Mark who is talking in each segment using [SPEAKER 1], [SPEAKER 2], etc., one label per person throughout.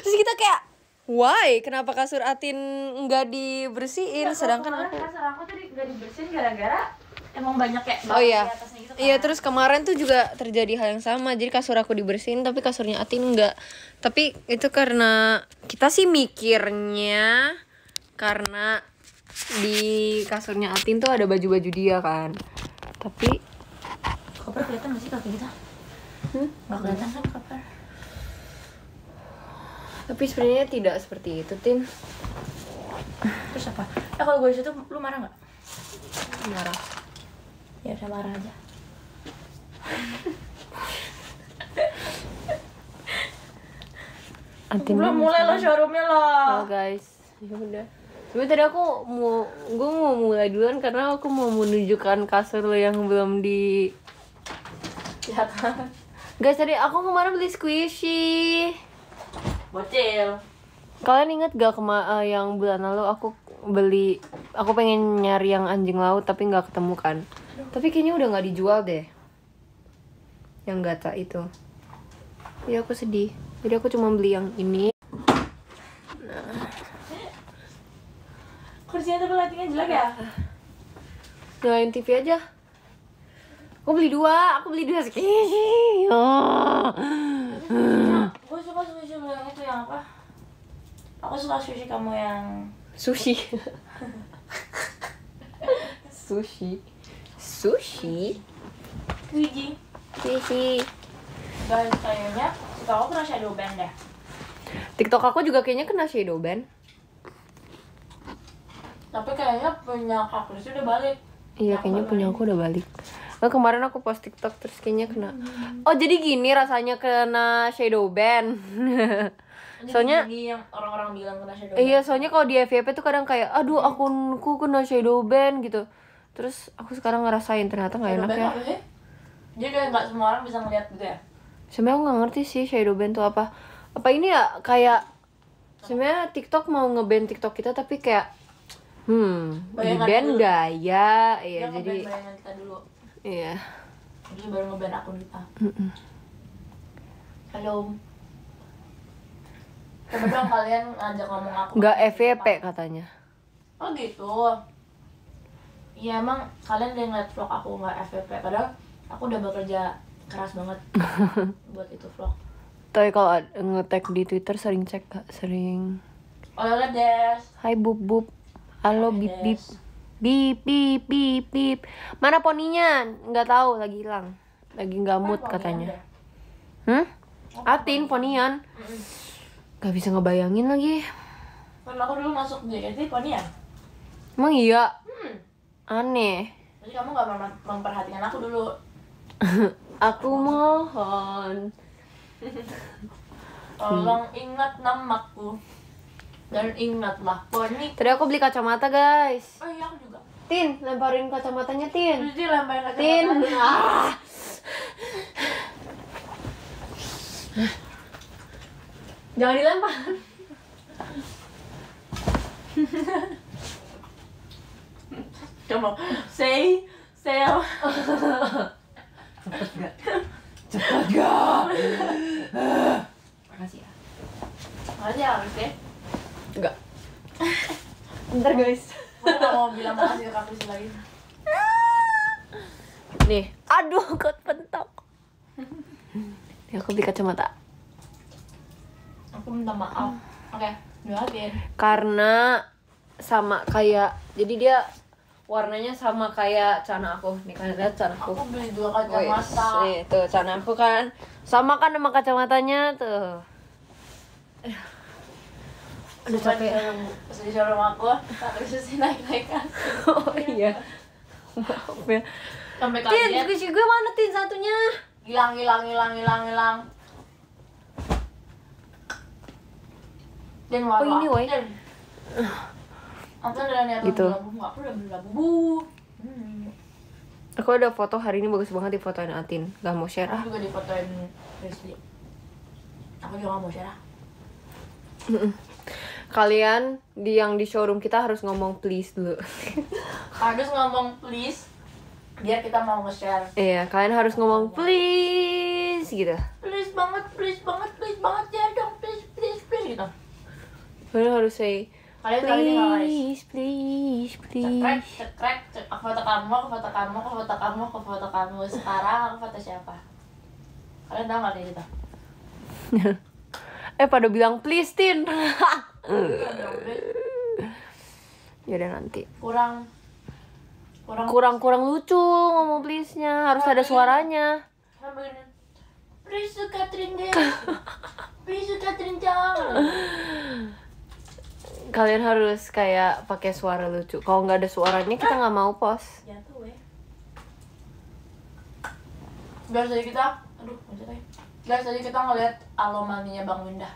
[SPEAKER 1] terus kita kayak Why? Kenapa kasur Atin nggak dibersihin? Ya, sedangkan aku kasur aku tadi nggak dibersihin gara-gara emang banyak kayak oh iya gitu, iya kan. terus kemarin tuh juga terjadi hal yang sama jadi kasur aku dibersihin tapi kasurnya Atin nggak tapi itu karena kita sih mikirnya karena di kasurnya Atin tuh ada baju-baju dia kan tapi koper kelihatan masih kaki kita? Hmm? Gak kelihatan kan koper? tapi sebenarnya tidak seperti itu tim terus apa ya kalau gue situ lu marah nggak marah ya udah marah aja belum mulai lo showroomnya lo oh guys ya udah Cuma tadi aku mau, gue mau mulai duluan karena aku mau menunjukkan kasur lo yang belum di. Ya Guys tadi aku kemarin beli squishy bocil kalian inget gak kema uh, yang bulan lalu aku beli aku pengen nyari yang anjing laut tapi nggak ketemukan. tapi kayaknya udah nggak dijual deh yang gata itu jadi aku sedih jadi aku cuma beli yang ini nah. kursinya tapi lightingnya jelek ya nyalain nah, TV aja aku beli dua aku beli dua sih. oh aku suka sushi yang itu yang apa aku suka sushi kamu yang sushi sushi sushi Wiji sushi Dan kayaknya kita aku kena shadow ban deh TikTok aku juga kayaknya kena shadow ban tapi kayaknya punya aku udah balik Iya, kayaknya punya aku udah balik. Nah, kemarin aku post TikTok terus kayaknya kena. Oh, jadi gini rasanya kena shadow ban. soalnya orang-orang bilang kena shadow iya, ban. Iya, soalnya kalau di FYP tuh kadang kayak aduh akunku kena shadow ban gitu. Terus aku sekarang ngerasain ternyata nggak enak ya. Jadi kayak nggak semua orang bisa ngeliat gitu ya. Sebenarnya aku nggak ngerti sih shadow ban tuh apa. Apa ini ya kayak sebenarnya TikTok mau ngeban TikTok kita tapi kayak hmm, di ban gak ya? Iya, jadi kita dulu iya terus baru ngeban akun kita mm -mm. halo Kebetulan kalian ngajak ngomong aku Gak FVP katanya oh gitu Iya emang kalian udah ngeliat vlog aku nggak FVP padahal aku udah bekerja keras banget buat itu vlog tapi kalau ngetek di Twitter sering cek kak Sering Halo oh, ya Des Hai Bub Bub Halo Bip Bip Bip bip bip bip. Mana poninya? Nggak tahu lagi hilang. Lagi nggak mood katanya. Hmm? Atin ponian. Gak bisa ngebayangin lagi. Kan aku dulu masuk JKT ponian. Emang iya? Hmm. Aneh. Jadi kamu gak memperhatikan aku dulu. aku mohon. Tolong ingat namaku dan ingatlah poni. Tadi aku beli kacamata guys. Oh iya aku juga. Tin, lemparin kacamatanya Tin. Jadi lemparin kacamatanya. Tin. Ah. Jangan dilempar. on. say say Cepet gak? Cepet gak? Makasih ya. Makasih ya, Enggak. Ya. Bentar guys gue mau bilang makasih ke lagi nih aduh kau pentok ya aku beli kacamata aku minta maaf oke okay, doain karena sama kayak jadi dia warnanya sama kayak cana aku nih kalian lihat cana aku aku beli dua oh, iya, kacamata oh, iya, yes. tuh cana aku kan sama kan sama kacamatanya tuh eh, Aduh capek. Pas di showroom aku, terus sih naik-naik kan. Oh iya. Maaf ya. Sampai kaget. Tin, gue mana tin satunya? Hilang, hilang, hilang, hilang, hilang. Dan warna. oh, ini woi. Aku udah niat gitu. aku udah beli labu. Hmm. Aku ada foto hari ini bagus banget difotoin Atin. Gak mau share ah. Aku juga difotoin Rizky. Aku juga gak mau share ah kalian di yang di showroom kita harus ngomong please dulu harus ngomong please biar kita mau nge-share iya kalian harus ngomong please gitu please banget please banget please banget ya dong please please please gitu kalian harus say kalian please, please please please cekrek cekrek ke foto kamu ke foto kamu ke foto kamu ke foto kamu sekarang aku foto siapa kalian tahu nggak kayak gitu eh pada bilang please tin ya udah nanti kurang kurang kurang, kurang lucu ngomong please nya harus ada suaranya please Catherine please Catherine kalian harus kayak pakai suara lucu kalau nggak ada suaranya kita nggak mau pos jatuh ya biar jadi kita aduh aja guys tadi kita ngeliat alomaninya bang Winda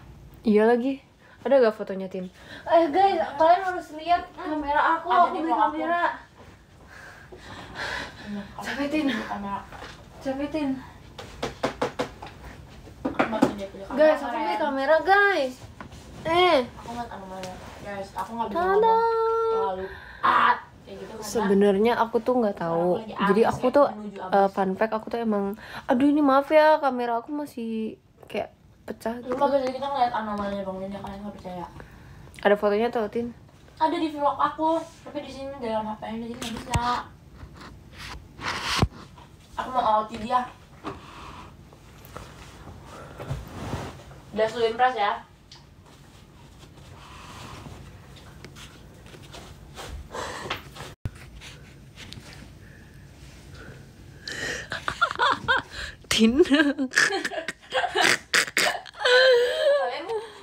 [SPEAKER 1] iya lagi ada gak fotonya tim eh guys kalian harus lihat kamera aku ada aku beli kamera capetin capetin guys aku beli kamera guys eh aku ngeliat kamera guys aku nggak bisa ngomong terlalu At. Gitu sebenarnya aku tuh nggak tahu jadi aku ya, tuh uh, fun fact aku tuh emang aduh ini maaf ya kamera aku masih kayak pecah gitu. Lupa jadi kita ngeliat anomalinya bang ya kalian nggak percaya ada fotonya tuh tin ada di vlog aku tapi di sini dalam hp ini jadi nggak bisa aku mau outi dia udah sudah impress ya kalian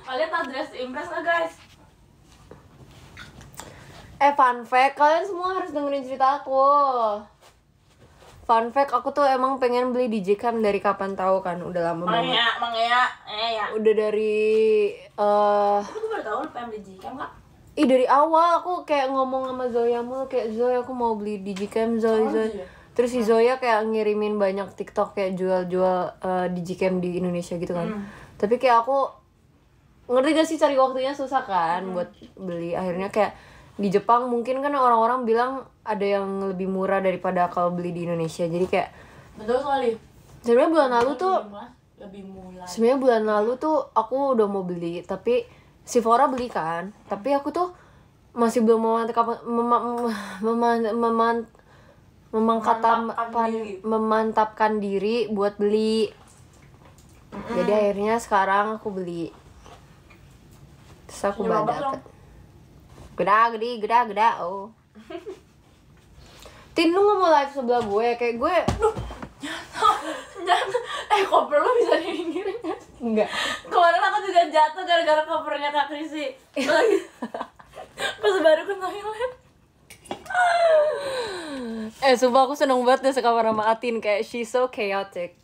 [SPEAKER 1] kalian tak dress impress lah guys eh fun fact kalian semua harus dengerin cerita aku fun fact aku tuh emang pengen beli DJ cam dari kapan tau kan udah lama banget ya, mang ya, eh, ya. udah dari eh uh, aku baru tahu lu pengen beli DJ cam kak Ih dari awal aku kayak ngomong sama Zoya mulu kayak Zoya aku mau beli digicam Zoya oh, Zoya. Iya terus si Zoya kayak ngirimin banyak TikTok kayak jual-jual uh, eh, digicam di Indonesia gitu kan mm. tapi kayak aku ngerti gak sih cari waktunya susah kan mm. buat beli akhirnya kayak di Jepang mungkin kan orang-orang bilang ada yang lebih murah daripada kalau beli di Indonesia jadi kayak betul sekali
[SPEAKER 2] sebenarnya bulan lalu tuh
[SPEAKER 1] lebih mulai sebenarnya bulan lalu tuh aku udah mau beli tapi Sephora beli kan tapi aku tuh masih belum mau memantik apa meman, meman memantapkan diri. Gitu. memantapkan diri buat beli mm-hmm. jadi akhirnya sekarang aku beli terus aku bawa dapet gede gede gede geda oh Tin lu nggak mau live sebelah gue kayak gue jatuh jatuh eh koper lu bisa dinggirin enggak kemarin aku juga jatuh gara-gara kopernya kak Krisi lagi pas baru kenalin toilet eh sumpah aku seneng banget deh sekamar sama Atin kayak she's so chaotic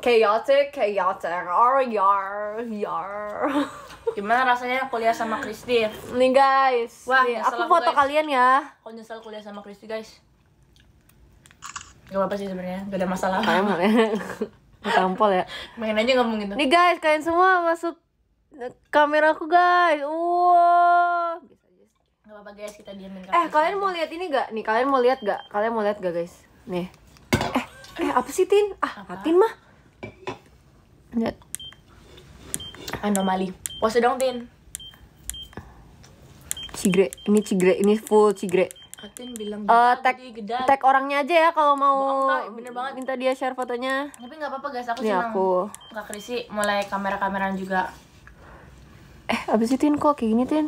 [SPEAKER 1] chaotic chaotic or yar yar gimana rasanya kuliah sama Kristi nih guys wah nih, aku foto guys. kalian ya aku nyesel kuliah sama Kristi guys gak apa, sih sebenarnya gak ada masalah kalian mana tampol ya main aja ngomong gitu nih guys kalian semua masuk kameraku guys wow apa-apa guys kita diamin eh kalian mau lihat ini gak nih kalian mau lihat gak kalian mau lihat gak guys nih eh eh apa sih tin ah apa? tin mah lihat anomali pose dong tin cigre ini cigre ini full cigre Atin ah, bilang uh, tag, tag orangnya aja ya kalau mau bener banget. minta dia share fotonya tapi nggak apa-apa guys aku ini senang aku. kak Krisi mulai kamera kameran juga eh abis itu kok kayak gini tin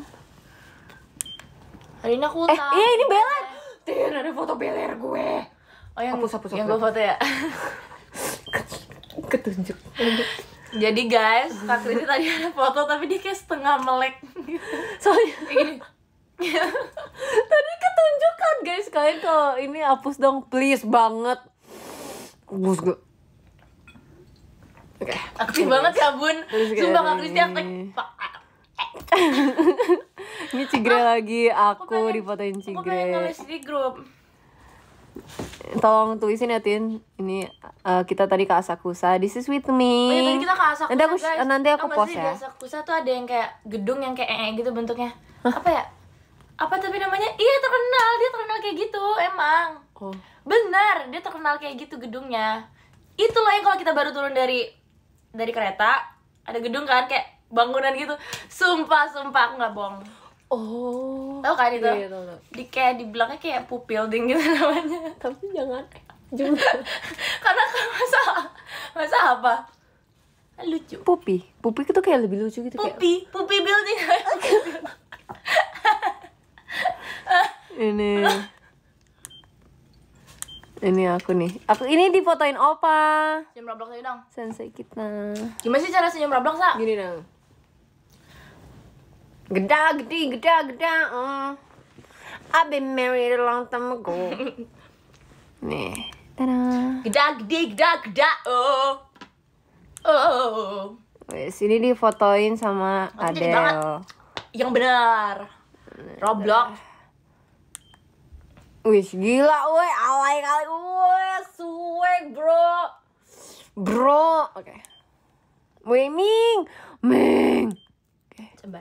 [SPEAKER 1] hari ini aku eh, iya ini Bella. Tir, ada foto beler gue oh yang hapus, hapus, yang gue foto ya ketunjuk jadi guys kak Kriti tadi ada foto tapi dia kayak setengah melek sorry. gini tadi ketunjukkan guys kalian kalau ini hapus dong please banget Hapus gue Oke. Okay. Aktif banget ya, Bun. Sumpah Kak Kristi aktif ini Cigre ah, lagi aku, aku dipotoin Cigre. Aku di grup. Tolong tulisin ya Tin. Ini uh, kita tadi ke Asakusa. This is with me. Oh, ya, tadi kita ke Asakusa. Nanti aku guys. nanti aku post ya. Di Asakusa tuh ada yang kayak gedung yang kayak ee gitu bentuknya. Hah? Apa ya? Apa tapi namanya? Iya terkenal, dia terkenal kayak gitu emang. Oh. Benar dia terkenal kayak gitu gedungnya. Itulah yang kalau kita baru turun dari dari kereta, ada gedung kan kayak bangunan gitu sumpah sumpah aku nggak bohong oh tau kan iya, itu iya, tau, di kayak kayak pupil building gitu namanya tapi jangan juga karena kan masa masa apa lucu pupi pupi itu kayak lebih lucu gitu pupi kayak... pupi building ini ini aku nih. Aku ini difotoin opa. Senyum roblox aja dong. Sensei kita. Gimana sih cara senyum roblox Sa? Gini dong. Geda, gede, geda, geda. Uh. I've been married a long time ago. Nih. Tada. Geda, gede, geda, geda. Oh. Oh. Sini ini difotoin sama oh, Aku Adele. Yang benar. Roblox. Wih, gila woi, alay kali woi, suwe bro. Bro, oke. Okay. Ming. Ming. Oke, okay. coba.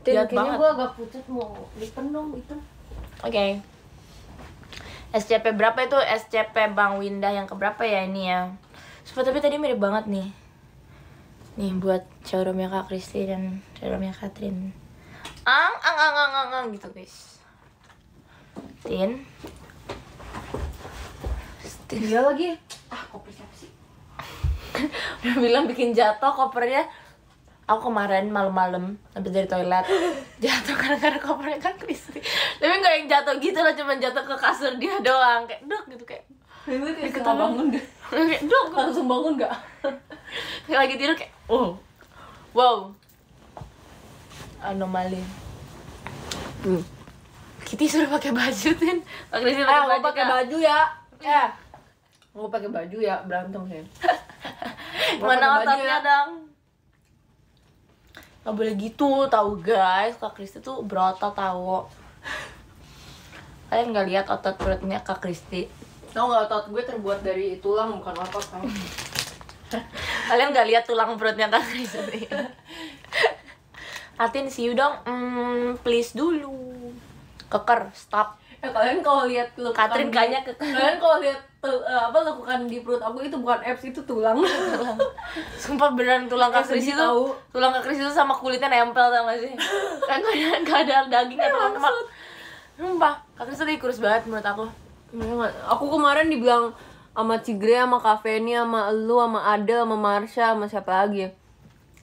[SPEAKER 2] dan Jahat kayaknya gue
[SPEAKER 1] agak pucat mau dipenuh itu oke okay. SCP berapa itu SCP Bang Winda yang keberapa ya ini ya Sumpah tapi tadi mirip banget nih Nih buat showroomnya Kak Kristi dan showroomnya Katrin Ang, ang, ang, ang, ang, ang gitu guys Tin Dia iya lagi Ah koper siapa sih Udah bilang bikin jatuh kopernya aku kemarin malam-malam habis dari toilet jatuh gara-gara kopernya kan Kristi tapi nggak yang jatuh gitu lah cuma jatuh ke kasur dia doang kayak duk gitu kayak ini kayak kita bangun deh gitu. langsung bangun nggak kayak lagi tidur kayak oh wow anomali hmm. Kitty suruh pakai baju tin pakai baju, ah, pakai baju ya iya. eh gue pakai baju ya berantem sih mana ototnya ya. dong nggak boleh gitu tahu guys kak Kristi tuh berotot tau kalian nggak lihat otot perutnya kak Kristi tau nggak otot gue terbuat dari tulang bukan otot kan kalian nggak lihat tulang perutnya kak Kristi Atin see you dong mm, please dulu keker stop ya kalian kalau lihat lu Katrin kayaknya ke kalian kalau lihat eh, apa lakukan di perut aku itu bukan abs itu tulang tulang sumpah beneran tulang kak Kris itu tulang kak Kris itu sama kulitnya nempel sama sih kan kalian gak ada dagingnya atau teman sumpah kak Kris lagi kurus banget menurut aku iya, aku kemarin dibilang sama Cigre sama Kaveni sama lu sama Ade, sama Marsha sama siapa lagi ya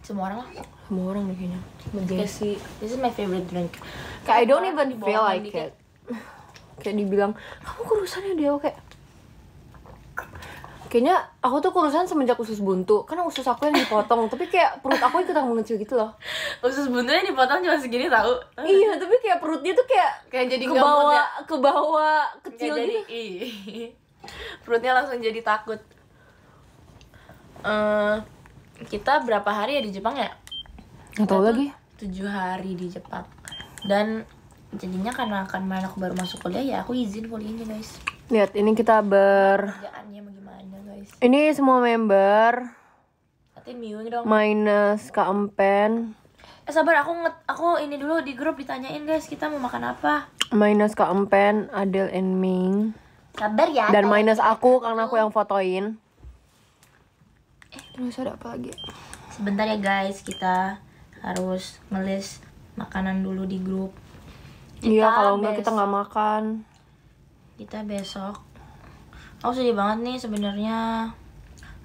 [SPEAKER 1] semua orang lah semua orang deh kayaknya Jesse this is my favorite drink
[SPEAKER 2] kayak I don't even feel like
[SPEAKER 1] it kayak dibilang kamu kurusannya dia kayak kayaknya aku tuh kurusan semenjak usus buntu karena usus aku yang dipotong tapi kayak perut aku ikutan mengecil gitu loh usus buntu yang dipotong cuma segini tau iya tapi kayak perutnya tuh kayak kayak jadi ke bawah ya? ke bawah kecil kayak gitu jadi, perutnya langsung jadi takut uh, kita berapa hari ya di Jepang ya nggak tahu lagi tujuh hari di Jepang dan jadinya karena main aku baru masuk kuliah ya aku izin kuliahnya guys lihat ini kita ber guys ini semua member dong minus kak eh sabar aku nget aku ini dulu di grup ditanyain guys kita mau makan apa minus kak Empen Adel and Ming sabar ya dan minus aku karena aku yang fotoin eh terus ada apa lagi sebentar ya guys kita harus ngelis makanan dulu di grup iya kalau enggak kita nggak makan kita besok aku sedih banget nih sebenarnya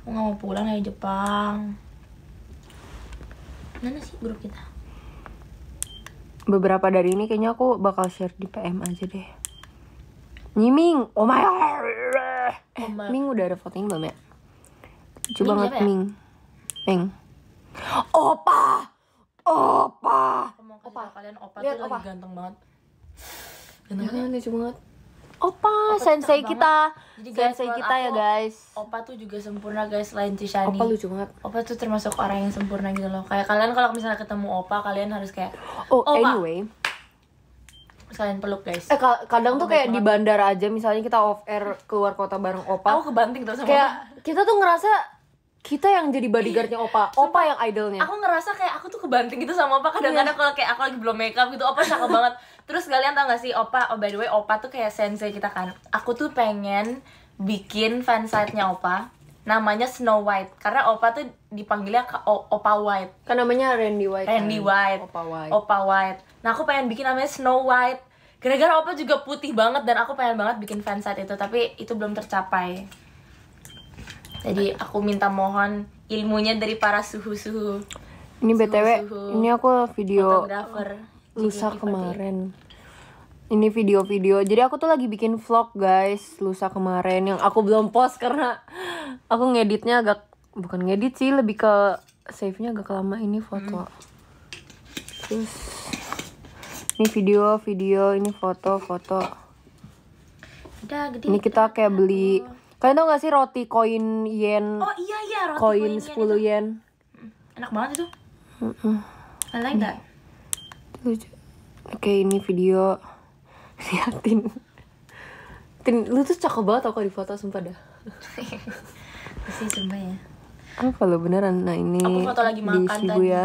[SPEAKER 1] aku nggak mau pulang dari Jepang mana sih grup kita beberapa dari ini kayaknya aku bakal share di PM aja deh Nyiming oh my god eh, oh Ming udah ada voting belum ya
[SPEAKER 2] Coba banget ya? Ming
[SPEAKER 1] Ming Opa Opa, opa. kalian opa tuh lagi ganteng banget bener ya lucu banget. Opa, Opa sensei kita. Jadi sensei kita ya, aku, ya guys. Opa tuh juga sempurna guys selain Tishani. Opa lucu banget. Opa tuh termasuk orang yang sempurna gitu loh. Kayak kalian kalau misalnya ketemu Opa, kalian harus kayak Oh, Opa. anyway. Kalian peluk guys. Eh kadang Opa tuh kayak di bandara aja misalnya kita off air keluar kota bareng Opa. Aku kebanting tuh sama Kayak Opa. kita tuh ngerasa kita yang jadi bodyguardnya opa opa yang idolnya aku ngerasa kayak aku tuh kebanting gitu sama opa kadang-kadang yeah. kalau kayak aku lagi belum makeup gitu opa cakep banget terus kalian tau gak sih opa oh by the way opa tuh kayak sensei kita kan aku tuh pengen bikin fansite-nya opa namanya Snow White karena Opa tuh dipanggilnya o Opa White kan namanya Randy White kan? Randy White Opa White Opa White nah aku pengen bikin namanya Snow White gara-gara Opa juga putih banget dan aku pengen banget bikin fansite itu tapi itu belum tercapai jadi aku minta mohon ilmunya dari para suhu-suhu ini btw suhu -suhu, ini aku video lusa kemarin ini video-video jadi aku tuh lagi bikin vlog guys lusa kemarin yang aku belum post karena aku ngeditnya agak bukan ngedit sih lebih ke save nya agak lama ini foto hmm. terus ini video video ini foto foto ini gitu kita kan, kayak beli kalian tau gak sih roti koin yen oh iya iya roti koin, sepuluh yen, yen. Hmm, enak banget itu mm I like that lucu oke ini video liatin Tin, lu tuh cakep banget aku di foto sumpah dah pasti sumpah ya Apa lo beneran? Nah ini aku foto lagi makan di Shibuya tadi. Ya.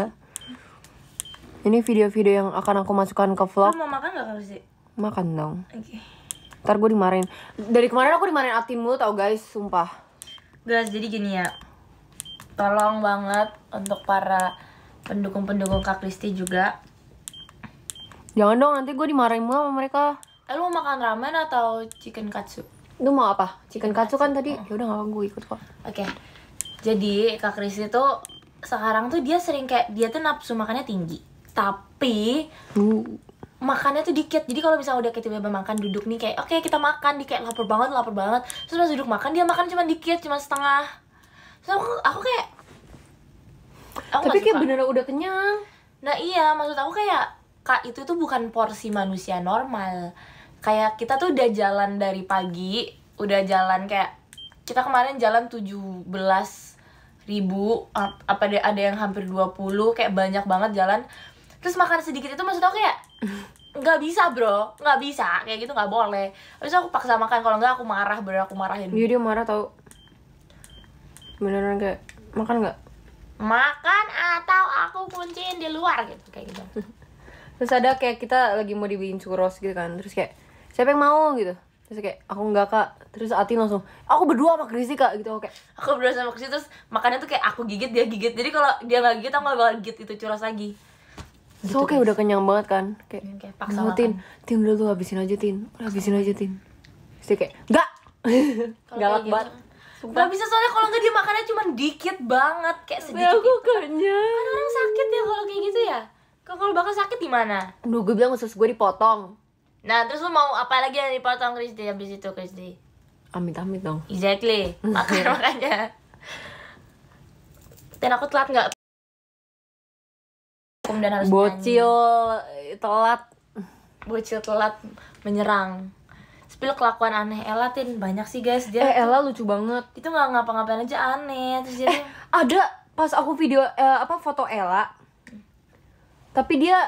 [SPEAKER 1] Ini video-video yang akan aku masukkan ke vlog Lu mau makan gak kalau sih? Makan dong Oke Ntar gue dimarahin Dari kemarin aku dimarahin Atin mulu tau guys, sumpah Guys, jadi gini ya Tolong banget untuk para pendukung-pendukung Kak Kristi juga Jangan dong, nanti gue dimarahin mulu sama mereka. Eh, lu mau makan ramen atau chicken katsu? Lu mau apa? Chicken, chicken katsu, katsu kan tadi. Ya udah gak apa gue ikut kok. Oke. Okay. Jadi Kak Kris tuh sekarang tuh dia sering kayak dia tuh nafsu makannya tinggi. Tapi uh. makannya tuh dikit. Jadi kalau misalnya udah tiba-tiba makan duduk nih kayak oke okay, kita makan di kayak lapar banget, lapar banget. Terus pas duduk makan dia makan cuma dikit, cuma setengah. Terus aku, aku kayak Aku Tapi kayak beneran udah kenyang. Nah iya, maksud aku kayak suka itu tuh bukan porsi manusia normal kayak kita tuh udah jalan dari pagi udah jalan kayak kita kemarin jalan 17 ribu apa ada ada yang hampir 20 kayak banyak banget jalan terus makan sedikit itu maksud aku kayak nggak bisa bro nggak bisa kayak gitu nggak boleh terus aku paksa makan kalau nggak aku marah bener aku marahin iya dia marah tau beneran kayak makan nggak makan atau aku kunciin di luar gitu kayak gitu terus ada kayak kita lagi mau dibikin churros gitu kan terus kayak siapa yang mau gitu terus kayak aku nggak kak terus Atin langsung aku berdua sama Krisi kak gitu oke aku berdua sama Krisi terus makannya tuh kayak aku gigit dia gigit jadi kalau dia nggak gigit aku nggak bakal gigit itu curas lagi terus gitu, kayak udah kenyang banget kan kayak, iya, kayak paksa makan. Tin Tin udah habisin aja Tin habisin aja Tin terus kayak gitu. nggak galak banget Sumpah. Gak bisa soalnya kalau nggak dia makannya cuma dikit banget kayak sedikit. Ya, aku gitu. kenyang. Kan orang sakit ya kalau kayak gitu ya. Kok kalau bakal sakit gimana? Aduh, gue bilang usus gue dipotong. Nah, terus lu mau apa lagi yang dipotong Kristi habis itu Kristi? Amit-amit dong. Exactly. Makan iya. makanya. Dan aku telat nggak? Dan harus Bocil nyanyi. telat. Bocil telat menyerang. Spill kelakuan aneh Ella tin banyak sih guys dia. Eh Ella lucu banget. Itu nggak ngapa-ngapain aja aneh terus jadi. Eh, ada pas aku video eh, apa foto Ella tapi dia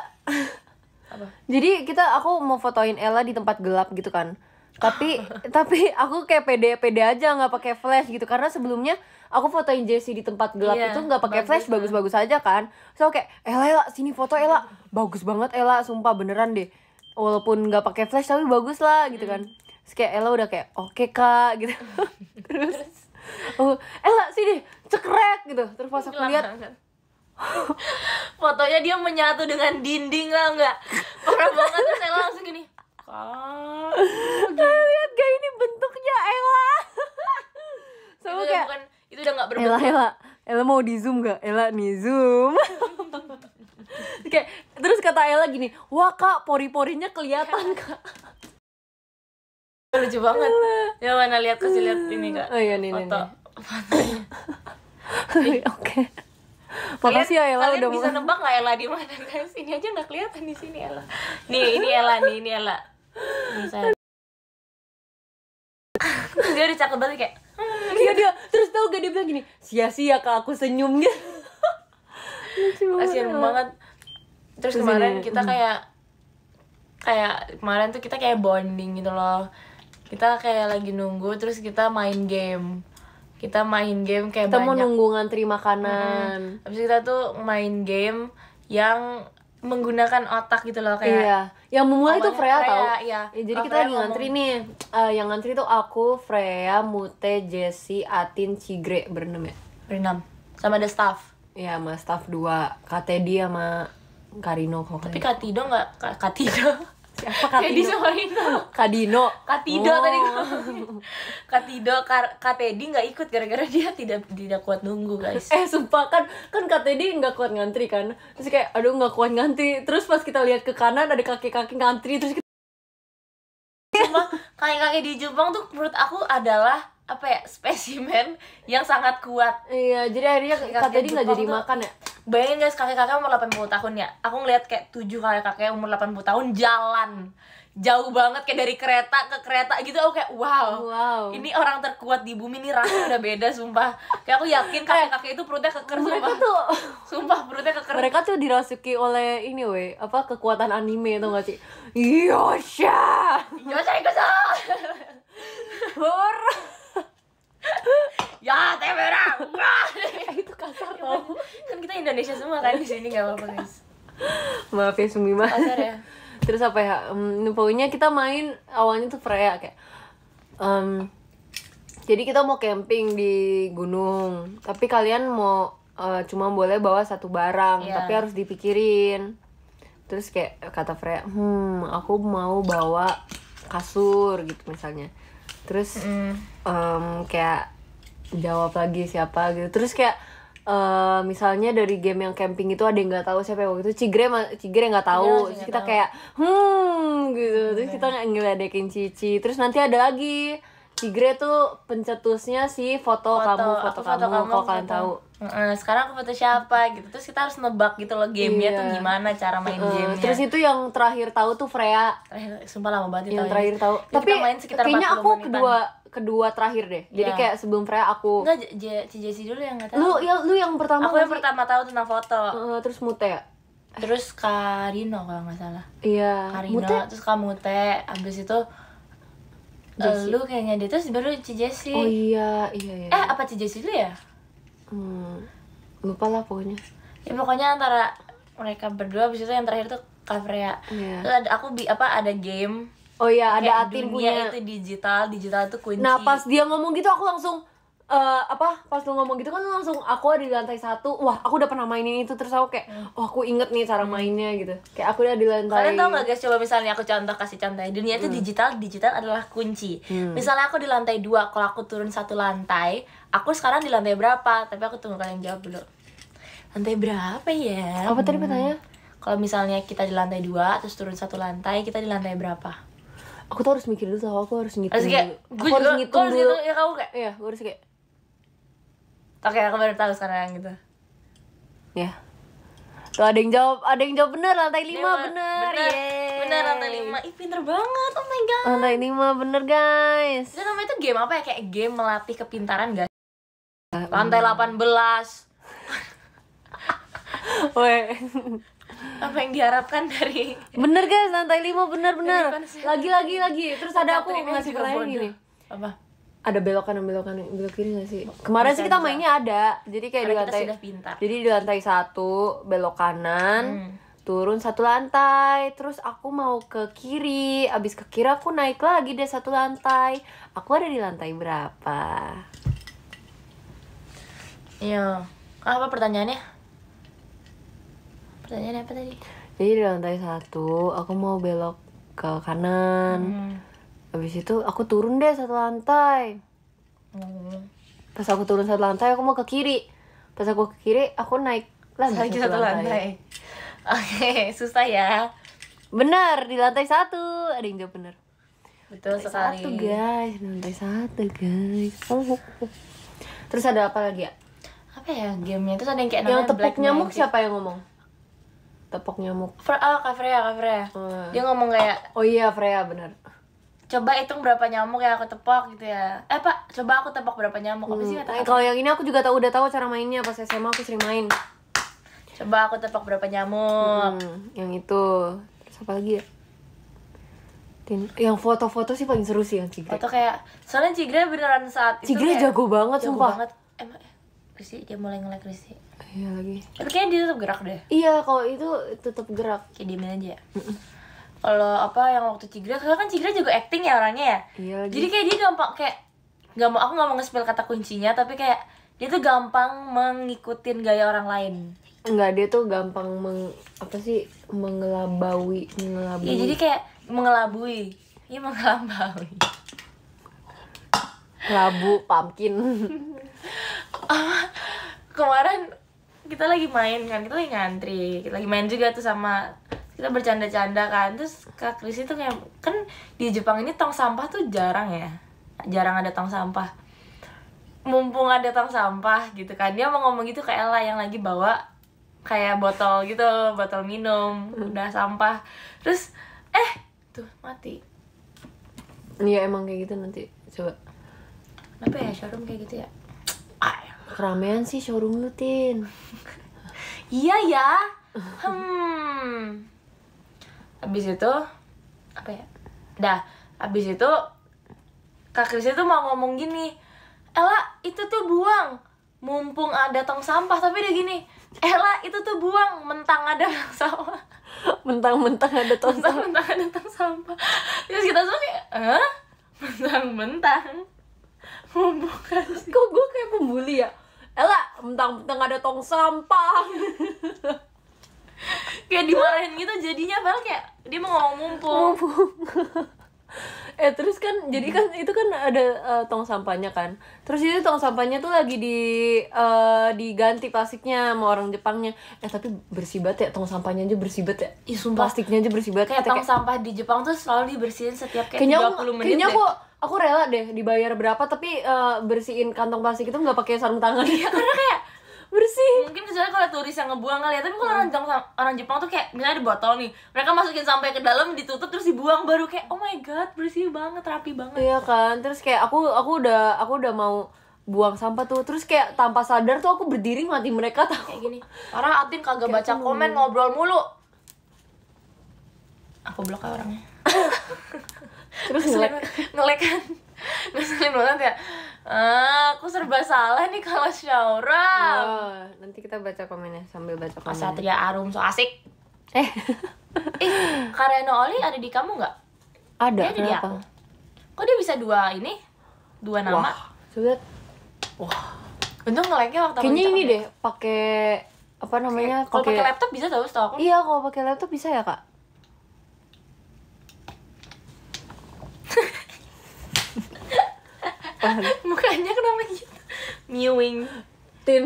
[SPEAKER 1] apa? jadi kita aku mau fotoin Ella di tempat gelap gitu kan tapi tapi aku kayak pede pede aja nggak pakai flash gitu karena sebelumnya aku fotoin Jessie di tempat gelap yeah, itu nggak pakai flash ah. bagus-bagus aja kan so kayak Ella Ella sini foto Ella bagus banget Ella sumpah beneran deh walaupun nggak pakai flash tapi bagus lah gitu kan hmm. Terus kayak Ella udah kayak oke okay, kak gitu terus aku oh, Ella sini cekrek gitu terus pas aku lihat fotonya dia menyatu dengan dinding lah nggak parah banget terus Ella langsung gini kak gitu. eh, lihat gak ini bentuknya Ella sama itu kayak bukan, itu udah nggak berbentuk Ella Ella Ella mau di zoom gak Ella nih zoom kayak terus kata Ella gini wah kak pori-porinya kelihatan kak lucu banget Ella. ya mana lihat kasih lihat ini kak oh iya nih foto nih, nih. fotonya oke okay. Makasih ya Ella kalian udah bisa nebak nggak Ella di mana guys? Ini aja nggak kelihatan di sini Ella. Nih ini Ella nih ini Ella. Ini dia udah cakep banget kayak. Hmm. Iya dia terus tau gak dia bilang gini sia-sia kalau aku senyumnya gitu. Kasian banget.
[SPEAKER 2] Terus kemarin kita kayak
[SPEAKER 1] kayak kemarin tuh kita kayak bonding gitu loh kita kayak lagi nunggu terus kita main game kita main game kayak kita banyak. mau nunggu ngantri makanan hmm. habis kita tuh main game yang menggunakan otak gitu loh kayak iya. yang memulai itu Freya, Freya tau iya. ya, jadi oh, kita lagi ngantri nih uh, yang ngantri tuh aku Freya Mute Jesse Atin Cigre berenam ya berenam sama ada staff Iya sama staff dua Katedi sama Karino kok tapi Katido Tido nggak Kak siapa Katino? sama Ino Kadino Katido oh. tadi Katido Kak katedi nggak ikut gara-gara dia tidak tidak kuat nunggu guys eh sumpah kan kan Kak nggak kuat ngantri kan terus kayak aduh nggak kuat ngantri terus pas kita lihat ke kanan ada kaki-kaki ngantri terus kita kayak kaki-kaki di Jepang tuh menurut aku adalah apa ya spesimen yang sangat kuat iya jadi akhirnya kakek jadi nggak jadi makan ya bayangin guys kakek kakek umur puluh tahun ya aku ngeliat kayak tujuh kakek kakek umur delapan puluh tahun jalan jauh banget kayak dari kereta ke kereta gitu aku kayak wow, wow. ini orang terkuat di bumi ini rasanya udah beda sumpah kayak aku yakin kakek eh, kakek itu perutnya keker mereka sumpah. tuh sumpah perutnya keker mereka tuh dirasuki oleh ini weh apa kekuatan anime itu gak sih Yosha Yosha ikut ya tebera wah itu kasar tau kan kita Indonesia semua kan di sini nggak apa-apa guys maaf ya Sumima kasar ya terus apa ya um, pokoknya kita main awalnya tuh Freya kayak um, jadi kita mau camping di gunung tapi kalian mau uh, cuma boleh bawa satu barang yeah. tapi harus dipikirin terus kayak kata Freya hmm aku mau bawa kasur gitu misalnya terus mm. um, kayak jawab lagi siapa gitu terus kayak Uh, misalnya dari game yang camping itu ada yang nggak tahu siapa yang waktu itu Cigre Cigre nggak iya, tahu ya, terus kita tahu. kayak hmm gitu hmm, terus okay. kita ngeledekin Cici terus nanti ada lagi Cigre tuh pencetusnya si foto, foto kamu foto, foto kamu, kamu kalau kalian gitu. tahu uh, sekarang aku foto siapa gitu terus kita harus nebak gitu loh gamenya iya. tuh gimana cara main uh, gamenya terus itu yang terakhir tahu tuh Freya terakhir sumpah lama banget yang terakhir tahu ya, tapi main sekitar kayaknya aku menitan. kedua kedua terakhir deh jadi yeah. kayak sebelum Freya aku nggak Jesse dulu yang nggak tahu lu ya lu yang pertama aku yang sih? pertama tahu tentang foto uh, terus Mute terus Karino kalau nggak salah iya Karino Mute. terus kamu Mute abis itu Jessie. lu kayaknya dia terus baru Ci Jesse oh iya iya, iya. eh apa Ci Jesse dulu ya hmm, lupa lah pokoknya ya pokoknya antara mereka berdua abis itu yang terakhir tuh Kavrea yeah. terus ada aku bi apa ada game oh iya ada Atin punya itu digital digital itu kunci nah pas dia ngomong gitu aku langsung uh, apa pas lu ngomong gitu kan langsung aku ada di lantai satu wah aku udah pernah mainin itu terus aku kayak hmm. oh aku inget nih cara hmm. mainnya gitu kayak aku udah di lantai kalian tau gak guys coba misalnya aku contoh kasih contoh ya. dunia itu hmm. digital digital adalah kunci hmm. misalnya aku di lantai dua kalau aku turun satu lantai aku sekarang di lantai berapa tapi aku tunggu kalian jawab dulu lantai berapa ya apa tadi pertanyaan kalau misalnya kita di lantai dua terus turun satu lantai kita di lantai berapa aku tuh harus mikir dulu sama aku harus ngitung harus kayak, dulu. aku harus ngitung harus ya kamu kayak iya gue harus kayak oke okay, aku baru tahu sekarang gitu ya yeah. Tuh ada yang jawab, ada yang jawab bener lantai lima bener. Bener, bener, bener lantai 5. Ih pinter banget. Oh my god. Lantai 5 bener guys. Itu namanya itu game apa ya? Kayak game melatih kepintaran guys lantai 18 Weh. apa yang diharapkan dari bener guys lantai lima bener bener lagi lagi lagi terus ada aku ngasih pertanyaan gini apa ada belokan dan belokan belok kiri gak sih kemarin sih kita mainnya ada jadi kayak Karena di lantai sudah pintar. jadi di lantai satu belok kanan hmm. turun satu lantai terus aku mau ke kiri abis ke kiri aku naik lagi deh satu lantai aku ada di lantai berapa Iya. Apa pertanyaannya? Pertanyaannya apa tadi? Jadi di lantai satu, aku mau belok ke kanan. Hmm. Habis itu aku turun deh satu lantai. Hmm. Pas aku turun satu lantai, aku mau ke kiri. Pas aku ke kiri, aku naik lantai satu, satu lantai. lantai. Oke, okay, susah ya. Benar, di lantai satu. Ada yang jawab benar. Betul lantai sekali. Satu guys, lantai satu guys. Oh, oh, oh. Terus ada apa lagi ya? apa ya gamenya itu ada yang kayak yang tepok nyamuk siapa yang ngomong tepok nyamuk Fre ah kak Freya kak Freya hmm. dia ngomong kayak oh, iya Freya bener coba hitung berapa nyamuk yang aku tepok gitu ya eh pak coba aku tepok berapa nyamuk apa sih hmm. kata kalau yang ini aku juga tahu udah tahu cara mainnya pas SMA aku sering main coba aku tepok berapa nyamuk hmm, yang itu terus apa lagi ya yang foto-foto sih paling seru sih yang Cigre foto kayak soalnya Cigre beneran saat Cigre itu kayak, jago banget jago sumpah banget Risi dia mulai ngelag sih iya lagi tapi kayaknya dia tetap gerak deh iya kalau itu tetap gerak kayak diemin aja ya. kalau apa yang waktu Cigra karena kan Cigra juga acting ya orangnya ya iya lagi. jadi kayak dia gampang kayak nggak mau aku nggak mau nge kata kuncinya tapi kayak dia tuh gampang mengikutin gaya orang lain Enggak, dia tuh gampang meng apa sih mengelabui mengelabui iya jadi kayak mengelabui iya mengelabui labu pumpkin Ah, kemarin kita lagi main kan kita lagi ngantri kita lagi main juga tuh sama kita bercanda-canda kan terus kak Kris itu kayak kan di Jepang ini tong sampah tuh jarang ya jarang ada tong sampah mumpung ada tong sampah gitu kan dia mau ngomong gitu ke Ella yang lagi bawa kayak botol gitu botol minum hmm. udah sampah terus eh tuh mati iya emang kayak gitu nanti coba apa ya showroom kayak gitu ya Keramaian sih showroom lu, Tin. iya ya. Hmm. Abis itu apa ya? Dah, abis itu Kak Kris itu mau ngomong gini. Ella, itu tuh buang. Mumpung ada tong sampah, tapi dia gini. Ella, itu tuh buang. Mentang ada tong sampah. Mentang-mentang ada tong sampah. Mentang-mentang ada tong sampah. Terus kita semua kayak, eh? Mentang-mentang bukan Kok gue kayak pembuli ya? Ella, mentang-mentang ada tong sampah Kayak dimarahin gitu jadinya, padahal kayak dia mau ngomong mumpung eh terus kan jadi kan hmm. itu kan ada uh, tong sampahnya kan terus itu tong sampahnya tuh lagi di uh, diganti plastiknya sama orang Jepangnya eh tapi bersih banget ya tong sampahnya aja bersih banget ya Ih, plastiknya aja bersih banget kayak gitu, tong kayak... sampah di Jepang tuh selalu dibersihin setiap kayak kayaknya 20 aku, menit kayaknya deh. aku aku rela deh dibayar berapa tapi uh, bersihin kantong plastik itu nggak pakai sarung tangan ya karena kayak bersih mungkin kecuali kalau turis yang ngebuang kali ya tapi kalau orang hmm. Jepang orang Jepang tuh kayak misalnya ada botol nih mereka masukin sampai ke dalam ditutup terus dibuang baru kayak oh my god bersih banget rapi banget iya kan terus kayak aku aku udah aku udah mau buang sampah tuh terus kayak tanpa sadar tuh aku berdiri mati mereka tau kayak gini orang Atin kagak kayak baca komen komen ngobrol mulu aku ah, blok orangnya terus ngelek kan ngeselin banget ya ah, eh, aku serba salah nih kalau Syaura. oh, nanti kita baca komennya sambil baca komen Satria Arum so asik eh eh Kareno Oli ada di kamu nggak ada dia ada di aku kok dia bisa dua ini dua nama wah sulit wah untung ngeleknya waktu kayaknya ini ya. deh pakai apa namanya kalau pakai laptop bisa tau stok. iya kalau pakai laptop bisa ya kak Apaan? Mukanya kenapa gitu? Mewing. Tin.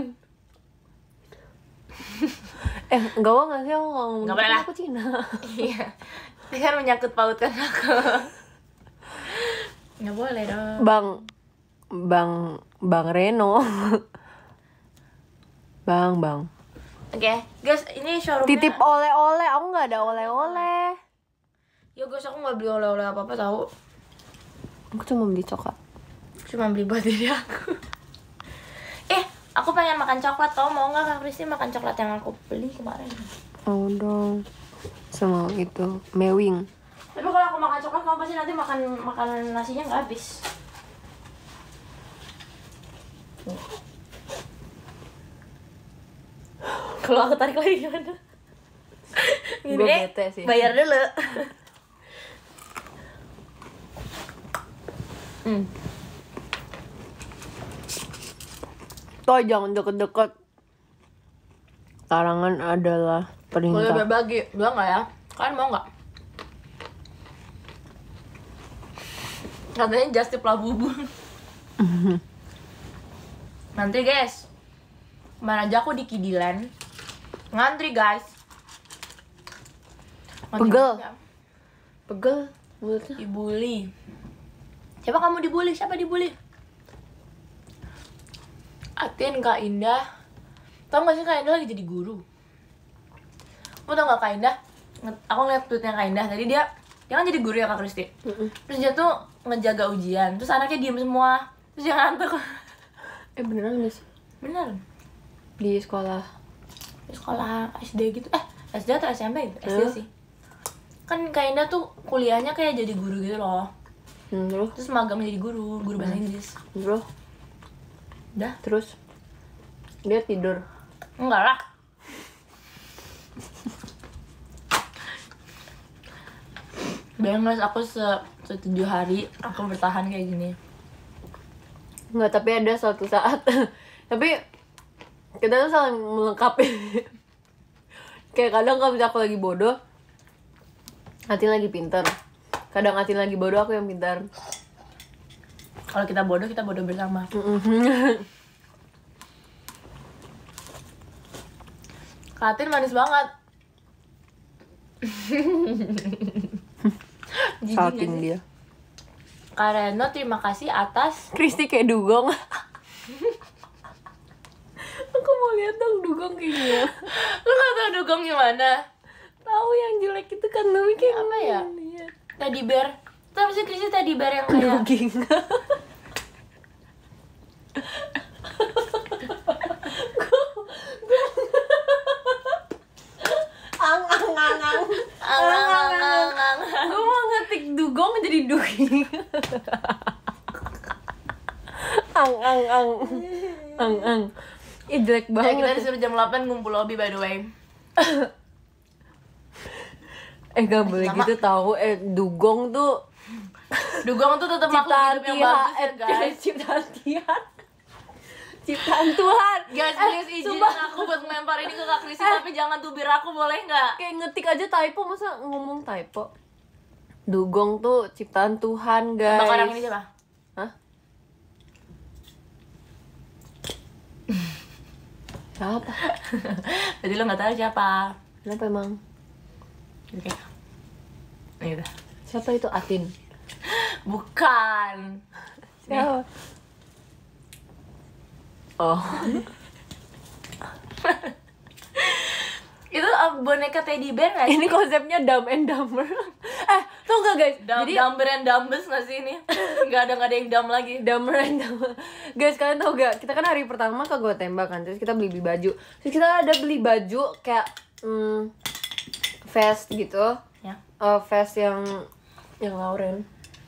[SPEAKER 1] eh, gak mau gak sih aku ngomong Gak boleh lah Aku Cina Iya Ini kan menyakut pautkan aku Gak boleh dong Bang Bang Bang Reno Bang, bang Oke, okay. guys, ini showroomnya Titip oleh-oleh, aku gak ada oleh-oleh Ya guys, aku gak beli oleh-oleh apa-apa tau Aku cuma beli coklat cuma beli buat diri aku eh aku pengen makan coklat tau mau nggak kak Kristi makan coklat yang aku beli kemarin oh, dong semua itu mewing tapi kalau aku makan coklat kamu pasti nanti makan makan nasinya nggak habis kalau aku tarik lagi gimana gue eh, bete sih. bayar dulu hmm. toh jangan deket-deket karangan adalah perintah boleh berbagi bilang gak ya kan mau nggak katanya lah Labubun nanti guys mana aja aku di Kidilan ngantri guys Mati pegel ya. pegel mulutnya dibully siapa kamu dibully siapa dibully atin Kak Indah tau gak sih Kak Indah lagi jadi guru kamu tau gak Kak Indah aku ngeliat tweetnya Kak Indah tadi dia dia kan jadi guru ya Kak Kristi terus dia tuh ngejaga ujian terus anaknya diem semua terus dia ngantuk eh beneran gak sih? bener di sekolah di sekolah SD gitu eh SD atau SMP gitu? SD sih kan Kak Indah tuh kuliahnya kayak jadi guru gitu loh hmm, terus magang jadi guru guru bahasa hmm. Inggris terus Dah, terus dia tidur. Enggak lah. Bayang guys, aku se setuju hari aku bertahan kayak gini. Enggak, tapi ada suatu saat. tapi kita tuh saling melengkapi. kayak kadang kalau misalnya aku lagi bodoh, hati lagi pinter. Kadang hati lagi bodoh, aku yang pintar kalau kita bodoh kita bodoh bersama mm-hmm. Katin manis banget salting dia Kareno terima kasih atas Kristi kayak dugong aku mau lihat dong dugong kayaknya. lu gak tau dugong gimana tahu yang jelek itu kan tapi kayak apa ya, ya? Tadi bear tapi sih Kristi tadi bear yang kayak ang ang ang ang ang ang ang ang gue mau ngetik dugong jadi duging ang ang ang ang ang Ih jelek banget ya, kita disuruh jam 8 ngumpul lobby by the way Eh gak boleh Lama. gitu tahu eh dugong tuh Dugong tuh tetap makhluk hidup yang bagus ya e guys Ciptaan ciptaan Tuhan guys eh, please eh, izin aku buat melempar ini ke kak Krisi eh. tapi jangan tubir aku boleh nggak kayak ngetik aja typo masa ngomong typo dugong tuh ciptaan Tuhan guys Tentang orang ini siapa Hah? siapa jadi lo nggak tahu siapa siapa emang Oke. Okay. Siapa itu Atin? Bukan. Siapa? oh itu uh, boneka teddy bear gak sih? ini konsepnya dumb and dumber eh tau gak guys dumb, jadi dumber and dumbest gak sih ini nggak ada nggak ada yang dumb lagi dumber and dumber guys kalian tau gak kita kan hari pertama ke gue tembak kan terus kita beli beli baju terus kita ada beli baju kayak hmm, vest gitu ya. uh, vest yang yang Lauren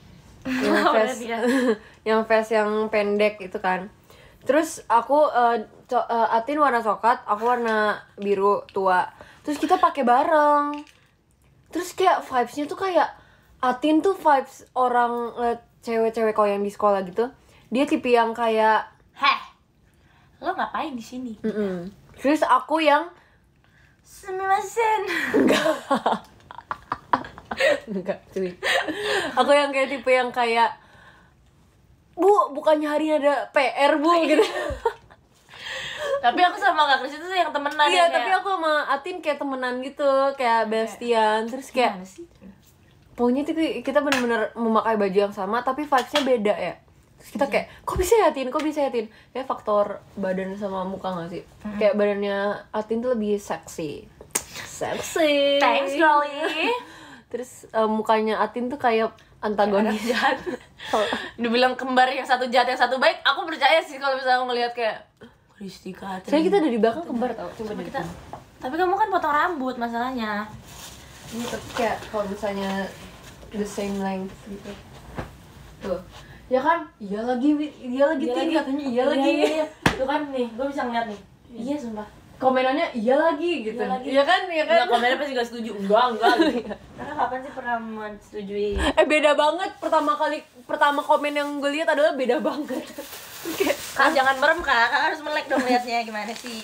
[SPEAKER 2] yang vest iya.
[SPEAKER 1] yang vest yang pendek itu kan terus aku uh, co uh, Atin warna coklat aku warna biru tua terus kita pakai bareng terus kayak vibesnya tuh kayak Atin tuh vibes orang cewek-cewek kau yang di sekolah gitu dia tipe yang kayak heh lo ngapain di sini mm -mm. terus aku yang sumimasen enggak enggak cuy aku yang kayak tipe yang kayak bu bukannya hari ini ada PR bu iya. gitu tapi aku sama kak Kris itu yang temenan iya ya, tapi kayak... aku sama Atin kayak temenan gitu kayak bestian terus kayak pokoknya itu kita benar-benar memakai baju yang sama tapi vibesnya beda ya terus kita iya. kayak kok bisa ya Atin kok bisa ya Atin kayak faktor badan sama muka gak sih hmm kayak badannya Atin tuh lebih seksi seksi thanks Dolly terus um, mukanya Atin tuh kayak antagonis ya, jahat oh. dibilang kembar yang satu jahat yang satu baik aku percaya sih kalau misalnya aku ngelihat kayak Kristi Katrin saya kita dari belakang kembar tau coba Sama kita tapi kamu kan potong rambut masalahnya ini tapi kayak kalau misalnya the same length gitu tuh ya kan iya lagi iya lagi iya tin katanya iya, iya lagi Itu iya, iya. kan nih gue bisa ngeliat nih iya sumpah komenannya iya lagi gitu iya, lagi. iya kan iya kan nggak komennya pasti gak setuju enggak enggak gitu. karena kapan sih pernah menyetujui eh beda banget pertama kali pertama komen yang gue lihat adalah beda banget kak kan? jangan merem kak kak harus melek dong liatnya gimana sih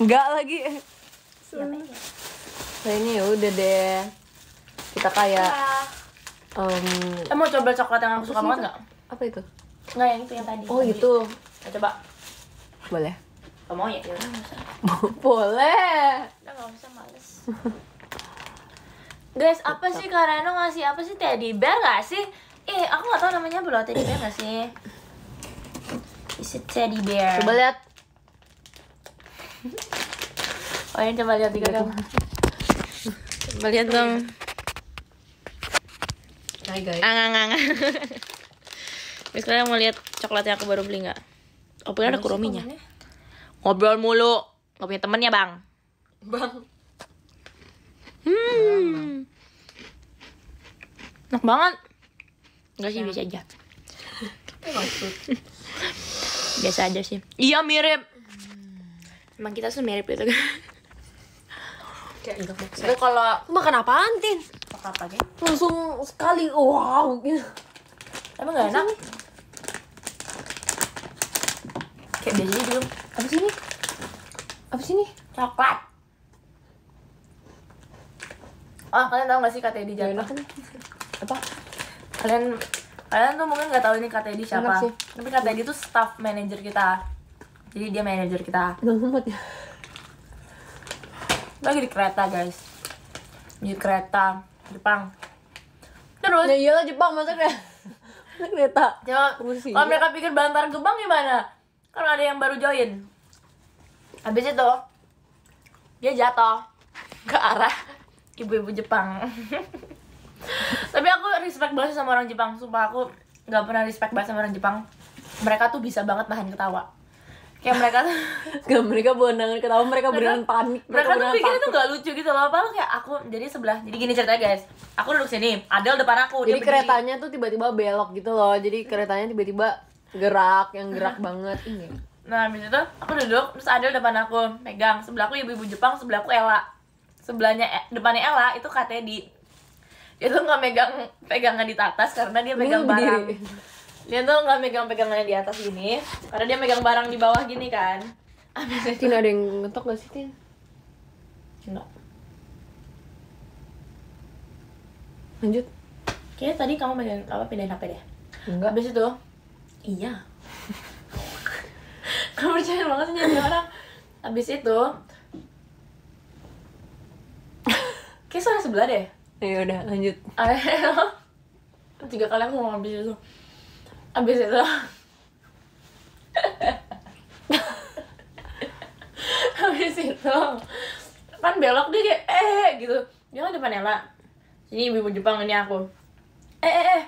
[SPEAKER 1] enggak lagi iya. nah ini ya udah deh kita kayak um, eh mau coba coklat yang aku suka banget nggak apa itu nggak yang itu yang tadi oh itu nah, coba boleh Gak mau ya? Ya usah. Boleh. Udah gak usah males. Guys, apa sih Reno ngasih apa sih teddy bear gak sih? Eh, aku gak tau namanya belum teddy bear gak sih? It's a teddy bear. Coba lihat. Oh, ini coba lihat di dong. Coba lihat dong. Hai guys. Angang angang. Guys, kalian mau lihat coklat yang aku baru beli nggak? Oh, punya ada kurominya. Komennya? Ngobrol mulu. Gak punya temen ya, Bang? Bang. Hmm. Enak banget. Enggak sih, biasa aja. biasa aja sih. Iya, mirip. Hmm. Emang kita tuh mirip gitu kan. Gue kalau makan apaan, Tin? Makan apa aja? Langsung sekali, wow gitu. Emang gak enak? kayak biasanya gitu juga apa sih ini apa sih ini coklat oh kalian tau gak sih kata ya Di jalan enak kan? apa kalian kalian tuh mungkin nggak tau ini kata Di siapa tapi kata Di tuh staff manager kita jadi dia manager kita ya lagi di kereta guys di kereta Jepang terus ya iyalah Jepang masa kereta kereta coba kalau mereka pikir bantar gebang gimana kalau ada yang baru join habis itu dia jatuh ke arah ibu-ibu Jepang tapi aku respect banget sama orang Jepang sumpah aku nggak pernah respect banget sama orang Jepang mereka tuh bisa banget nahan ketawa kayak mereka tuh gak mereka bukan nahan ketawa mereka beneran panik mereka, mereka tuh pikir itu gak lucu gitu loh apa kayak aku jadi sebelah jadi gini ceritanya guys aku duduk sini Adel depan aku jadi keretanya tuh tiba-tiba belok gitu loh jadi keretanya tiba-tiba gerak yang gerak banget ini nah abis itu aku duduk terus Adil depan aku megang sebelahku ibu-ibu Jepang sebelahku Ella sebelahnya eh, depannya Ella itu katanya di dia tuh nggak megang pegangan di atas karena dia megang barang dia tuh nggak megang pegangannya di atas gini karena dia megang barang di bawah gini kan abis itu Tina ada yang ngetok gak sih Tina? Tina lanjut kayaknya tadi kamu megang apa pindahin apa deh enggak abis itu iya kamu percaya banget sih jadi orang abis itu kayak suara sebelah deh ya udah lanjut tiga kali aku mau abis itu abis itu abis itu kan belok dia kayak eh gitu dia kan depan Ella ini ibu, ibu Jepang ini aku eh eh eh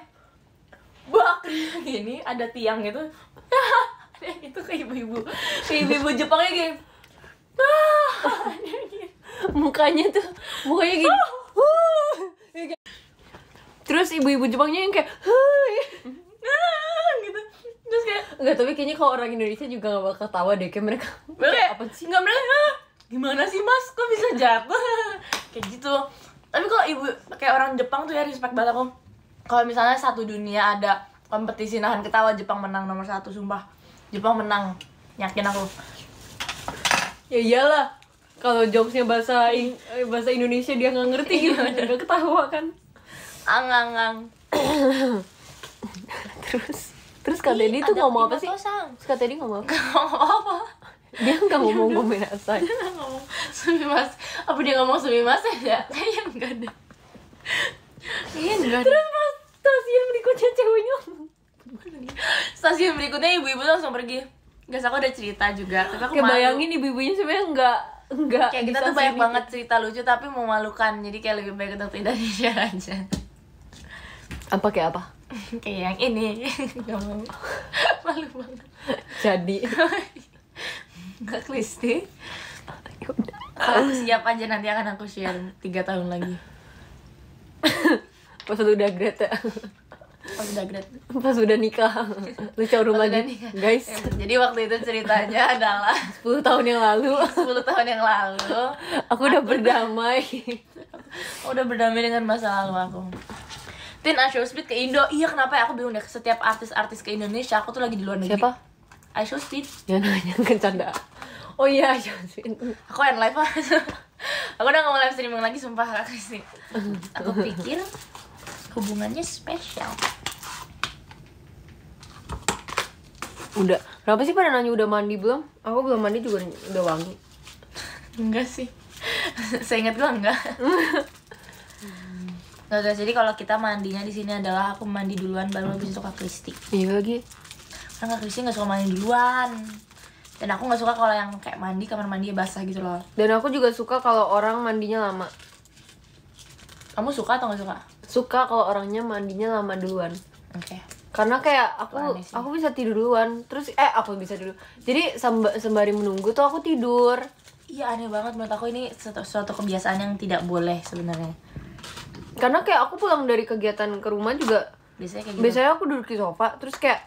[SPEAKER 1] gini ada tiang gitu itu kayak ibu-ibu kayak ibu-ibu Jepangnya kayak mukanya tuh mukanya gitu terus ibu-ibu Jepangnya yang kayak gitu terus kayak nggak tapi kayaknya kalau orang Indonesia juga gak bakal ketawa deh kayak mereka kayak apa sih nggak mereka gimana sih mas kok bisa jatuh kayak gitu tapi kalau ibu kayak orang Jepang tuh ya respect banget aku kalau misalnya satu dunia ada kompetisi nahan ketawa Jepang menang nomor satu sumpah Jepang menang yakin aku ya iyalah kalau jokesnya bahasa in eh, bahasa Indonesia dia nggak ngerti gitu nggak ketawa kan angang ang terus terus kak Teddy tuh ngomong apa sih terus kak Teddy ngomong apa dia nggak iya, ngomong gue dia nggak ngomong mas apa dia ngomong mas ya kayaknya enggak ada kayaknya enggak terus pas stasiun berikutnya ceweknya stasiun berikutnya ibu-ibu langsung pergi Guys, aku ada cerita juga, tapi aku kayak bayangin ibu-ibunya sebenarnya enggak enggak kayak kita tuh banyak banget cerita lucu tapi memalukan. Jadi kayak lebih baik untuk tidak di-share aja. Apa kayak apa? kayak yang ini. malu banget. Jadi Enggak Kristi. Ya aku siap aja nanti akan aku share tiga tahun lagi. pas udah grad ya pas udah grad pas udah nikah lu cowok rumah lagi guys ya, jadi waktu itu ceritanya adalah 10 tahun yang lalu 10 tahun yang lalu aku udah aku berdamai udah berdamai dengan masa lalu aku Tin Ashur Speed ke Indo iya kenapa ya aku bingung deh setiap artis-artis ke Indonesia aku tuh lagi di luar negeri siapa Ashur Speed ya nanya canda oh iya Ashur aku yang live aku udah gak mau live streaming lagi sumpah kak aku pikir hubungannya spesial udah berapa sih pada nanya udah mandi belum aku belum mandi juga udah wangi enggak sih saya ingat gue enggak hmm. Gak guys, jadi kalau kita mandinya di sini adalah aku mandi duluan baru habis itu Kak Kristi. Iya lagi. Karena Kak Kristi gak suka mandi duluan. Dan aku gak suka kalau yang kayak mandi kamar mandi basah gitu loh. Dan aku juga suka kalau orang mandinya lama. Kamu suka atau gak suka? suka kalau orangnya mandinya lama duluan oke okay. karena kayak aku aku bisa tidur duluan terus eh aku bisa tidur jadi sembari menunggu tuh aku tidur iya aneh banget menurut aku ini suatu, suatu kebiasaan yang tidak boleh sebenarnya karena kayak aku pulang dari kegiatan ke rumah juga biasanya kayak gitu. biasanya aku duduk di sofa terus kayak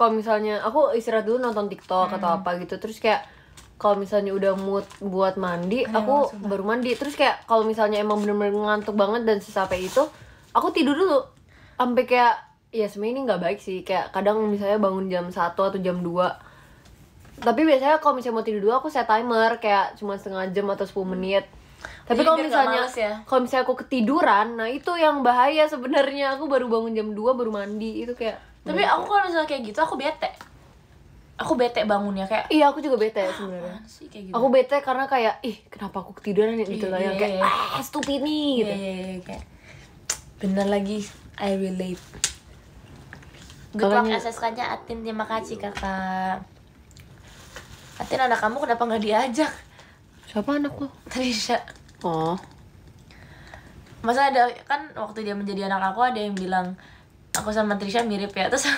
[SPEAKER 1] kalau misalnya aku istirahat dulu nonton TikTok hmm. atau apa gitu terus kayak kalau misalnya udah mood buat mandi Ayo, aku langsung. baru mandi terus kayak kalau misalnya emang bener-bener ngantuk banget dan sesampai itu aku tidur dulu sampai kayak ya sebenarnya ini nggak baik sih kayak kadang misalnya bangun jam satu atau jam 2 tapi biasanya kalau misalnya mau tidur dulu aku set timer kayak cuma setengah jam atau 10 hmm. menit tapi iya, kalau misalnya ya? kalau misalnya aku ketiduran nah itu yang bahaya sebenarnya aku baru bangun jam 2 baru mandi itu kayak tapi aku kalau misalnya kayak gitu aku bete aku bete bangunnya kayak iya aku juga bete ah, sebenarnya gitu. aku bete karena kayak ih kenapa aku ketiduran ya? gitu iya, lah yang iya, kayak ah stupid nih gitu iya, iya, iya, kayak bener lagi I relate luck SSK-nya Atin, terima kasih kakak Atin anak kamu kenapa nggak diajak? Siapa anak Trisha Oh Masa ada, kan waktu dia menjadi anak aku ada yang bilang Aku sama Trisha mirip ya, terus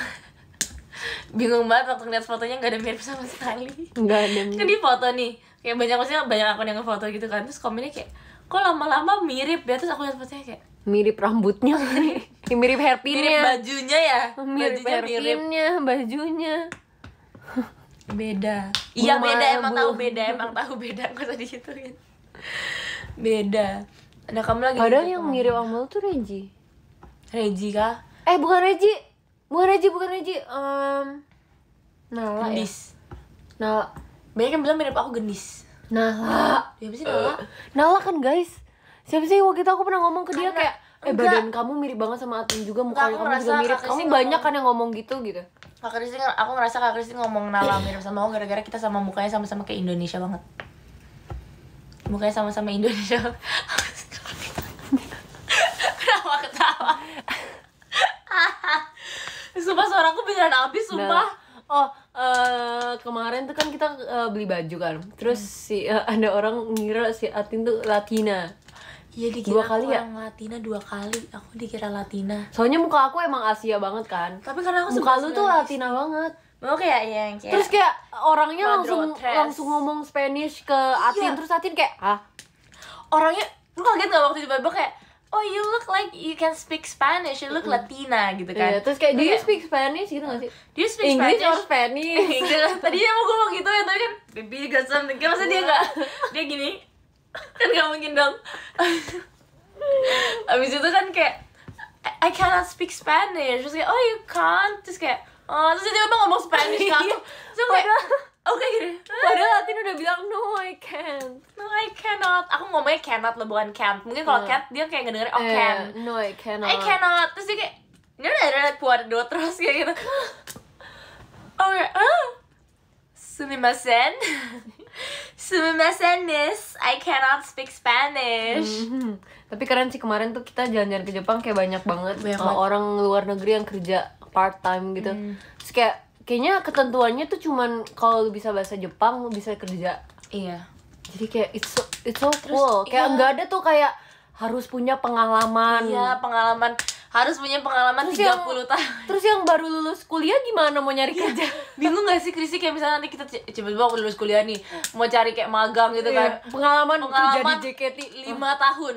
[SPEAKER 1] bingung banget waktu ngeliat fotonya nggak ada mirip sama sekali nggak ada kan mirip. kan di foto nih kayak banyak maksudnya banyak akun yang ngefoto gitu kan terus komennya kayak kok lama-lama mirip ya terus aku lihat fotonya kayak mirip rambutnya mirip hairpinnya mirip bajunya ya mirip hairpinnya bajunya beda iya beda emang tahu beda emang tahu beda nggak usah dihitungin beda ada nah, kamu lagi ada yang mirip sama lu tuh Reji Reji kah eh bukan Reji bukan Reji bukan Reji um, Nala ya? Gendis ya? Nala banyak yang bilang mirip aku Gendis Nala ya apa sih Nala Nala kan guys siapa sih waktu itu aku pernah ngomong ke dia Karena, kayak eh enggak. badan kamu mirip banget sama Atin juga muka kamu juga mirip kamu ngomong, banyak kan yang ngomong gitu gitu kak Kristin aku ngerasa kak Kristin ngomong Nala mirip sama aku gara-gara kita sama mukanya sama-sama kayak Indonesia banget mukanya sama-sama Indonesia kenapa ketawa sumpah seorangku beneran habis nah. sumpah nah. oh Uh, kemarin tuh kan kita uh, beli baju kan terus hmm. si uh, ada orang ngira si Atin tuh Latina Iya dikira dua kali aku ya? orang Latina dua kali. Aku dikira Latina. Soalnya muka aku emang Asia banget kan. Tapi karena aku muka lu tuh Latina banget. Mau oh, kayak iya, yang kayak Terus kayak orangnya langsung tres. langsung ngomong Spanish ke iya. Atin iya. terus Atin kayak, "Hah?" Orangnya lu kaget gak waktu tiba-tiba kayak Oh you look like you can speak Spanish, you look mm Latina gitu kan. Iya, terus kayak do you speak Spanish gitu gak sih? Do you speak English Spanish? or Spanish? English. Tadinya mau gue gitu ya, tapi kan baby got something. Kayak masa dia gak dia gini, kan gak mungkin dong abis itu kan kayak I, I cannot speak Spanish terus kayak oh you can't terus kayak oh terus dia tiba ngomong Spanish kan terus kayak Oke okay, oh, gini. Padahal Latin udah bilang no I can't. No I cannot. Aku ngomongnya cannot lah bukan can't. Mungkin kalau iya. can't dia kayak ngedenger oh eh, can. No I cannot. I cannot. Terus dia kayak ini udah ada puar dua terus kayak gitu. Oh, ah, Sumimasen. Sumimasen, miss. I cannot speak Spanish. Mhm. Tapi keren sih kemarin tuh kita jalan-jalan ke Jepang kayak banyak banget banyak uh, orang luar negeri yang kerja part time gitu. Mm. Terus kayak kayaknya ketentuannya tuh cuman kalau bisa bahasa Jepang lu bisa kerja. Iya. Jadi kayak it's so, it's so Terus, cool. Kayak iya. nggak iya. ada tuh kayak harus punya pengalaman. Iya, pengalaman harus punya pengalaman terus 30 yang, tahun terus yang baru lulus kuliah gimana mau nyari yeah. kerja bingung gak sih Krisi kayak misalnya nanti kita coba-coba lulus kuliah nih mau cari kayak magang gitu yeah. kan pengalaman pengalaman kerja di JKT 5 oh. tahun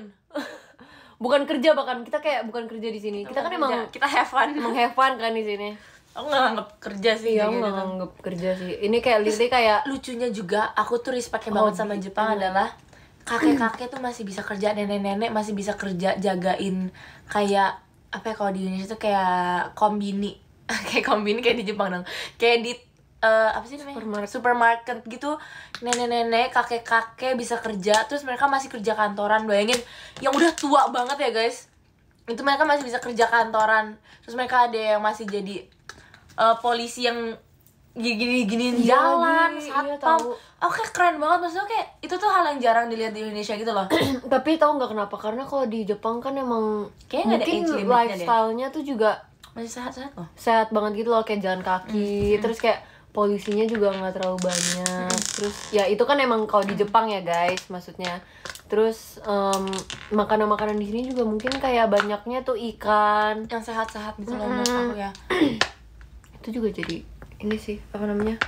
[SPEAKER 1] bukan kerja bahkan kita kayak bukan kerja di sini kita, kita kan emang kita have fun emang have fun kan di sini aku nggak nganggep kerja sih iya aku nggak nganggep kerja sih ini kayak lirik kayak lucunya juga aku tuh respect oh, banget sama gitu. Jepang adalah kakek-kakek tuh masih bisa kerja nenek-nenek masih bisa kerja jagain kayak apa ya kalau di Indonesia tuh kayak kombini kayak kombini kayak di Jepang dong kayak di uh, apa sih namanya supermarket, supermarket gitu nenek-nenek kakek-kakek bisa kerja terus mereka masih kerja kantoran bayangin yang udah tua banget ya guys itu mereka masih bisa kerja kantoran terus mereka ada yang masih jadi uh, polisi yang gini gini iya, jalan iya, iya, satpam iya, oke oh, keren banget maksudnya oke itu tuh hal yang jarang dilihat di Indonesia gitu loh tapi tau nggak kenapa karena kalau di Jepang kan emang kayak mungkin lifestyle-nya tuh juga masih sehat-sehat kok oh. sehat banget gitu loh kayak jalan kaki mm -hmm. terus kayak polisinya juga nggak terlalu banyak terus ya itu kan emang kalau di Jepang ya guys maksudnya terus um, makanan makanan di sini juga mungkin kayak banyaknya tuh ikan yang sehat-sehat gitu mm -hmm. aku ya itu juga jadi ini sih apa namanya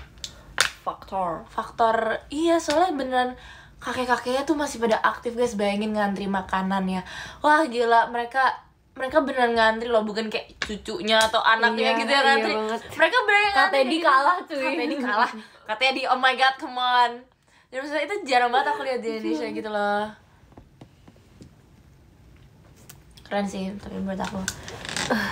[SPEAKER 1] faktor faktor iya soalnya beneran kakek-kakeknya tuh masih pada aktif guys bayangin ngantri makanannya wah gila mereka mereka beneran ngantri loh bukan kayak cucunya atau anaknya iya, gitu ya iya ngantri iya mereka beneran ngantri katanya di kalah tuh katanya di kalah katanya di oh my god come on dan maksudnya itu jarang banget aku lihat di Indonesia gitu loh keren sih tapi menurut aku eh,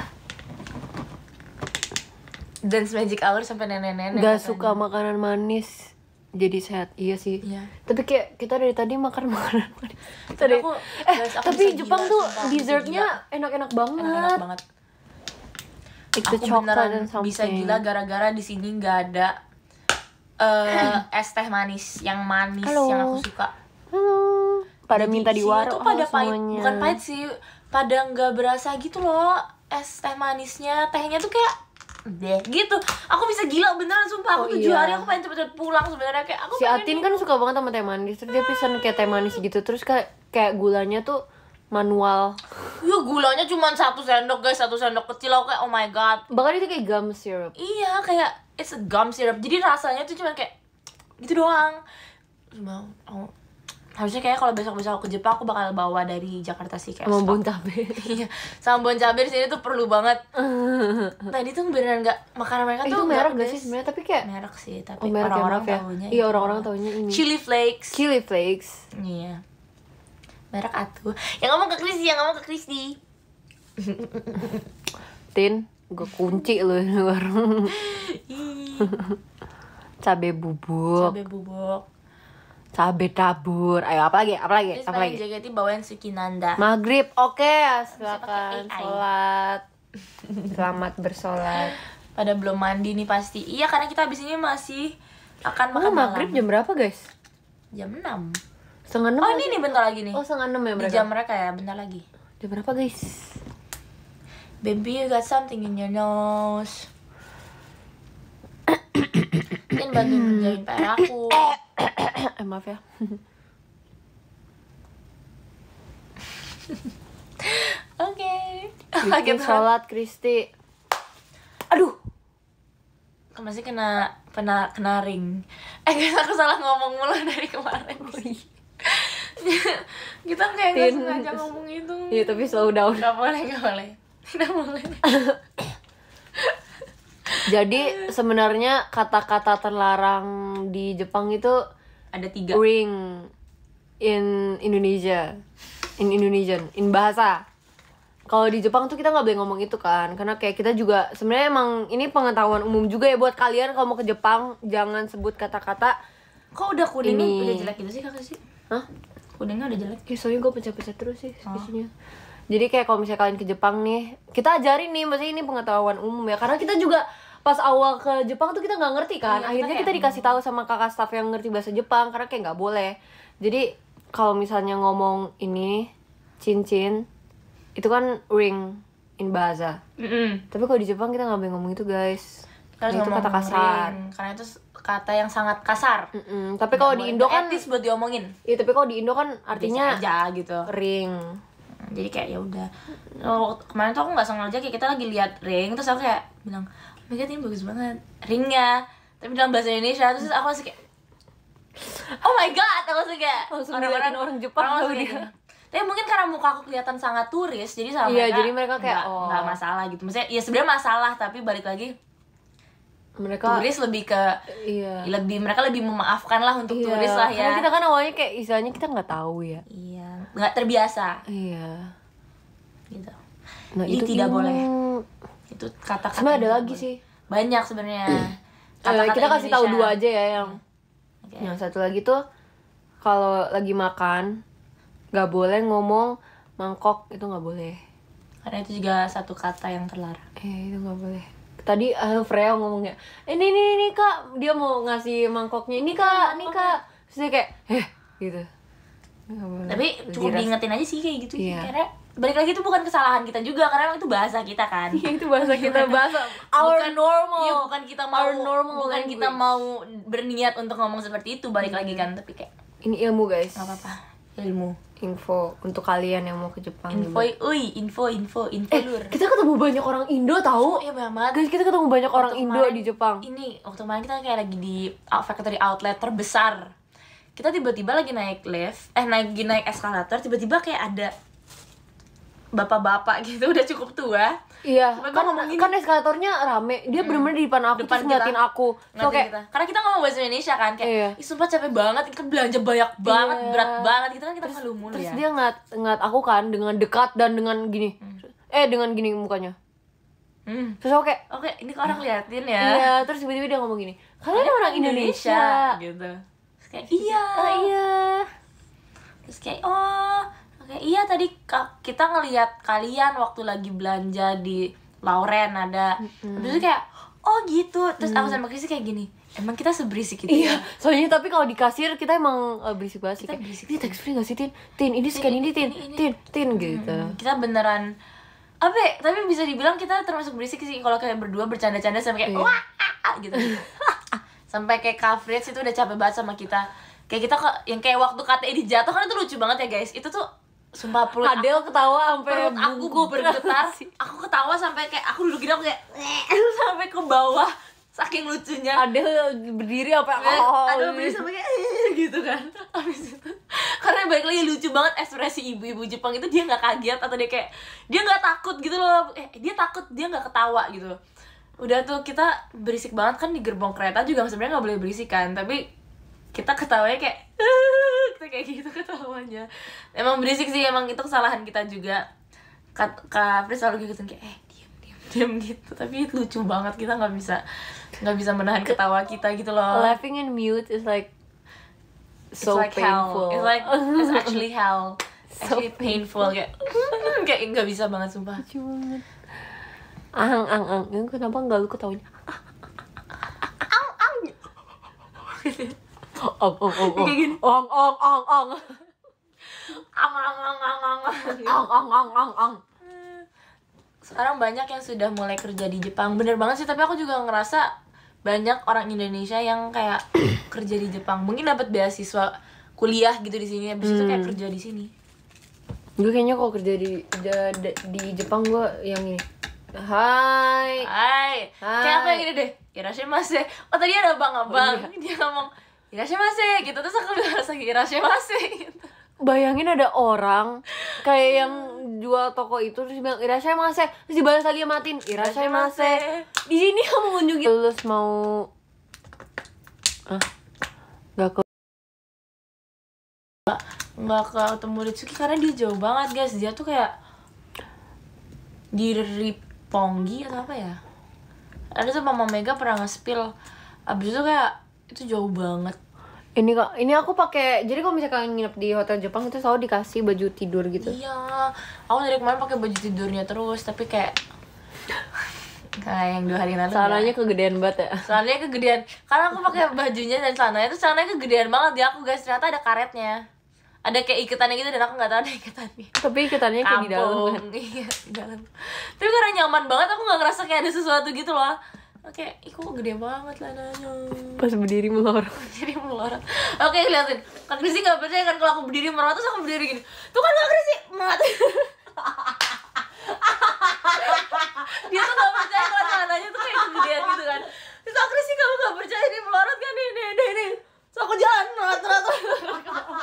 [SPEAKER 1] Dance magic hour sampai nenek-nenek nggak suka makanan manis jadi sehat iya sih iya. tapi kayak kita dari tadi makan makanan manis tadi aku, eh aku tapi Jepang gila, tuh dessertnya enak-enak banget enak-enak banget It's aku beneran bisa gila gara-gara di sini nggak ada uh, es teh manis yang manis Halo. yang aku suka Halo. pada jadi, minta di warung pada oh, pahit bukan pahit sih pada nggak berasa gitu loh es teh manisnya tehnya tuh kayak deh gitu aku bisa gila beneran sumpah aku oh, iya. hari aku pengen cepet-cepet pulang sebenarnya kayak aku si Atin kan suka banget sama teh manis terus dia ah. pesan kayak teh manis gitu terus kayak kayak gulanya tuh manual ya gulanya cuma satu sendok guys satu sendok kecil aku kayak oh my god bahkan itu kayak gum syrup iya kayak it's a gum syrup jadi rasanya tuh cuma kayak gitu doang cuma oh, harusnya kayak kalau besok besok aku ke Jepang aku bakal bawa dari Jakarta sih kayak sama bon cabe iya sama bon cabe di sini tuh perlu banget tadi nah, tuh beneran nggak makanan mereka eh, tuh itu merek gak sih sebenarnya tapi kayak merek sih tapi oh, ya, orang-orang ya, tahunya iya orang-orang tahunya ini chili flakes chili flakes iya merek atuh yang ngomong ke Kristi yang ngomong ke Kristi Tin gue kunci lu di warung cabe bubuk cabe bubuk cabe tabur ayo apa lagi apa lagi apa lagi JKT bawain Kinanda maghrib oke okay, ya, silakan sholat selamat bersolat pada belum mandi nih pasti iya karena kita habis ini masih akan oh, makan oh, maghrib malam. jam berapa guys jam 6 setengah enam oh ini nih bentar lagi nih oh setengah enam ya mereka di jam mereka ya bentar lagi jam berapa guys baby you got something in your nose mungkin bagi kerjain hmm. PR aku eh, maaf ya
[SPEAKER 2] oke okay. sholat
[SPEAKER 1] Kristi aduh masih kena kena kena ring eh aku salah ngomong mulu dari kemarin oh, iya. kita kayak nggak sengaja ngomong itu ya tapi slow down nggak boleh nggak boleh nggak boleh Jadi sebenarnya kata-kata terlarang di Jepang itu ada tiga. Ring in Indonesia, in Indonesian, in bahasa. Kalau di Jepang tuh kita nggak boleh ngomong itu kan, karena kayak kita juga sebenarnya emang ini pengetahuan umum juga ya buat kalian kalau mau ke Jepang jangan sebut kata-kata. Kok udah kuning ini... udah jelek gitu sih kakak sih? Hah? Kuningnya udah jelek. Ya, soalnya gue pecah-pecah terus sih oh jadi kayak kalau misalnya kalian ke Jepang nih kita ajarin nih maksudnya ini pengetahuan umum ya karena kita juga pas awal ke Jepang tuh kita nggak ngerti kan iya, akhirnya kita, dikasih tahu sama kakak staff yang ngerti bahasa Jepang karena kayak nggak boleh jadi kalau misalnya ngomong ini cincin itu kan ring in bahasa mm -hmm. tapi kalau di Jepang kita nggak boleh ngomong itu guys karena itu kata kasar ring. karena itu kata yang sangat kasar mm -hmm. tapi kalau di Indo kan etis buat diomongin iya tapi kalau di Indo kan artinya aja gitu ring nah, jadi kayak ya udah kemarin tuh aku nggak sengaja kayak kita lagi lihat ring terus aku kayak bilang oh my God, ini bagus banget ringnya tapi dalam bahasa Indonesia terus aku masih kayak oh my god aku masih kayak orang-orang orang Jepang orang ya. gitu. langsung tapi mungkin karena muka aku kelihatan sangat turis jadi sama iya, mereka jadi mereka kayak nggak, oh. nggak masalah gitu maksudnya ya sebenarnya masalah tapi balik lagi mereka turis lebih ke iya. lebih mereka lebih memaafkan lah untuk iya. turis lah ya karena kita kan awalnya kayak istilahnya kita nggak tahu ya iya nggak terbiasa iya gitu
[SPEAKER 2] nah, ini itu tidak boleh
[SPEAKER 1] itu kata-kata ada lagi boleh. sih banyak sebenarnya eh, kata-kata kita kasih tahu dua aja ya yang okay. yang satu lagi tuh kalau lagi makan nggak boleh ngomong mangkok itu nggak boleh karena itu juga satu kata yang terlarang eh itu nggak boleh tadi uh, Freya ngomongnya ini ini ini kak dia mau ngasih mangkoknya ini kak ini kak terus kayak eh gitu tapi cukup Diras. diingetin aja sih kayak gitu yeah. karena balik lagi itu bukan kesalahan kita juga karena emang itu bahasa kita kan iya, itu bahasa kita bahasa our bukan, normal iya, bukan kita mau normal bukan language. kita mau berniat untuk ngomong seperti itu balik hmm. lagi iya. kan tapi kayak ini ilmu guys Gak apa-apa ilmu info untuk kalian yang mau ke Jepang info ui info info info eh, lur. kita ketemu banyak orang Indo tau iya banget guys kita ketemu banyak orang Indo di Jepang ini waktu kemarin kita kayak lagi di factory outlet terbesar kita tiba-tiba lagi naik lift eh naik lagi naik eskalator tiba-tiba kayak ada bapak-bapak gitu udah cukup tua iya kan, ngomongin, kan eskalatornya rame dia hmm. bener-bener di depan aku depan terus ngeliatin aku so, kayak, kita. karena kita ngomong bahasa Indonesia kan kayak iya. Ih, sumpah capek banget kita belanja banyak banget iya. berat banget gitu kan kita terus, mulu terus ya. dia ngat ngat aku kan dengan dekat dan dengan gini hmm. eh dengan gini mukanya Hmm. Terus oke kayak, oke okay, ini orang ah. liatin ya Iya, terus tiba-tiba dia ngomong gini Kalian, Kalian orang Indonesia, Indonesia. Gitu terus kayak iya oh, iya terus kayak oh kayak iya tadi kita ngelihat kalian waktu lagi belanja di Lauren ada mm-hmm. terus kayak oh gitu terus mm. aku sama Chrissy kayak gini emang kita seberisik gitu iya. ya soalnya tapi kalau di kasir kita emang uh, berisik banget sih kita berisik ini tax free gak sih tin tin ini scan ini tin tin tin gitu kita beneran apa ya, tapi bisa dibilang kita termasuk berisik sih kalau kayak berdua bercanda-canda sama kayak iya. wah ah, ah, gitu sampai kayak coverage itu udah capek banget sama kita kayak kita kok yang kayak waktu KTI jatuh kan itu lucu banget ya guys itu tuh sumpah perut Adel ketawa sampai aku gue bergetar aku ketawa sampai kayak aku duduk gini aku kayak sampai ke bawah saking lucunya Adel berdiri apa oh, Adel berdiri sampai kayak gitu kan habis itu karena balik lagi lucu banget ekspresi ibu-ibu Jepang itu dia nggak kaget atau dia kayak dia nggak takut gitu loh eh dia takut dia nggak ketawa gitu loh udah tuh kita berisik banget kan di gerbong kereta juga sebenarnya nggak boleh berisik kan tapi kita ketawanya kayak kita kayak gitu ketawanya emang berisik sih emang itu kesalahan kita juga kak kak Fris selalu gitu kayak eh diam diam diam gitu tapi lucu banget kita nggak bisa nggak bisa menahan ketawa kita gitu loh laughing and mute is like so it's like painful hell. it's like it's actually hell so actually painful, painful. kayak kayak nggak bisa banget sumpah lucu banget ang ang ang yang kenapa enggak lu ketahuin ang ang om om om om ong ong ong ong ang ang ang ang ang ang ang ang sekarang banyak yang sudah mulai kerja di Jepang bener banget sih tapi aku juga ngerasa banyak orang Indonesia yang kayak kerja di Jepang mungkin dapat beasiswa kuliah gitu di sini ya. habis hmm. itu kayak hmm. kerja di sini gue kayaknya kalau kerja di kerja di Jepang gue yang ini Hai. Hai. Hai. Kayak aku yang gini deh. masih Oh tadi ada bang oh, abang Oh, iya. Dia ngomong Irashimase gitu. Terus aku bilang lagi Irashimase masih gitu. Bayangin ada orang kayak yang iya. jual toko itu terus bilang masih Terus dibalas lagi sama Tin. masih Di sini kamu kunjungi. Terus mau ah nggak kok. nggak ke ketemu Ritsuki karena dia jauh banget guys dia tuh kayak di Ponggi atau apa ya ada tuh Mama Mega pernah nge-spill abis itu kayak itu jauh banget ini kok ini aku pakai jadi kalau misalkan nginep di hotel Jepang itu selalu dikasih baju tidur gitu iya aku dari kemarin pakai baju tidurnya terus tapi kayak kayak nah, yang dua hari lalu celananya kegedean banget ya celananya kegedean karena aku pakai bajunya dan celananya itu celananya kegedean banget ya aku guys ternyata ada karetnya ada kayak iketannya gitu dan aku nggak tahu ada iketannya tapi iketannya kayak di dalam kan iya di dalam tapi karena nyaman banget aku nggak ngerasa kayak ada sesuatu gitu loh Oke, iku gede banget lah nanya. Pas berdiri melorot. Berdiri melorot. Oke, liatin. kan Krisi nggak percaya kan kalau aku berdiri melorot terus aku berdiri gini. Tuh kan nggak Krisi melorot. dia tuh nggak percaya kalau celananya tuh kayak kegedean gitu kan. Terus aku Krisi kamu nggak percaya ini melorot kan ini ini ini. So aku jalan melorot melorot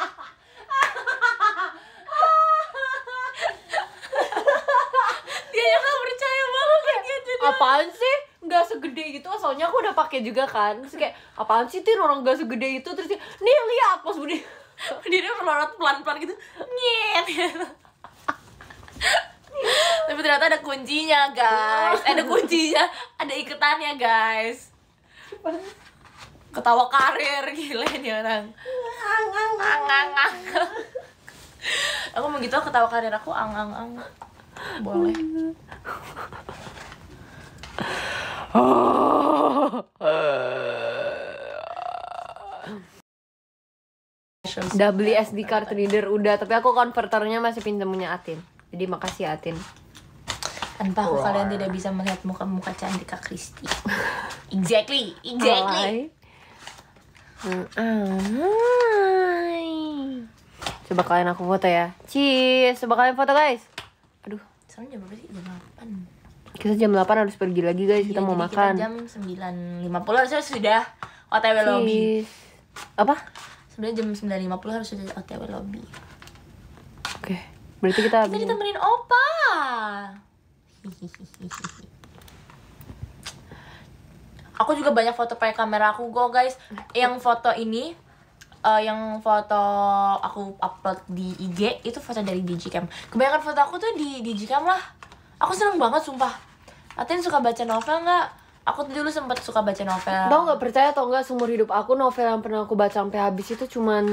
[SPEAKER 1] dia yang percaya banget kayak jadi gitu, apaan sih nggak segede gitu soalnya aku udah pakai juga kan terus kayak apaan sih tin orang nggak segede itu terus dia nih lihat pas budi dia melorot pelan pelan gitu nyet tapi ternyata ada kuncinya guys ada kuncinya ada iketannya guys ketawa karir gila ini orang angang angang ang ang, aku mau gitu ketawa karir aku angang ang ang boleh Udah beli SD card reader udah, tapi aku konverternya masih pinjam punya Atin. Jadi makasih ya, Atin. Entah kalian tidak bisa melihat muka-muka cantik Kak Kristi. exactly, exactly. Alay. Hmm, coba kalian aku foto ya. Cheers, coba kalian foto guys. Aduh, sekarang jam berapa sih? Jam 8. Kita jam 8 harus pergi lagi guys, kita iya, mau makan. Kita jam 9.50 harusnya sudah OTW lobby. Apa? Sebenarnya jam 9.50 harus sudah OTW lobby. Oke. Berarti kita Kita ditemenin Opa. Hihihi. aku juga banyak foto pakai kamera aku go guys yang foto ini uh, yang foto aku upload di IG itu foto dari digicam kebanyakan foto aku tuh di digicam lah aku seneng banget sumpah Atin suka baca novel nggak aku dulu sempat suka baca novel mau nggak percaya atau nggak seumur hidup aku novel yang pernah aku baca sampai habis itu cuman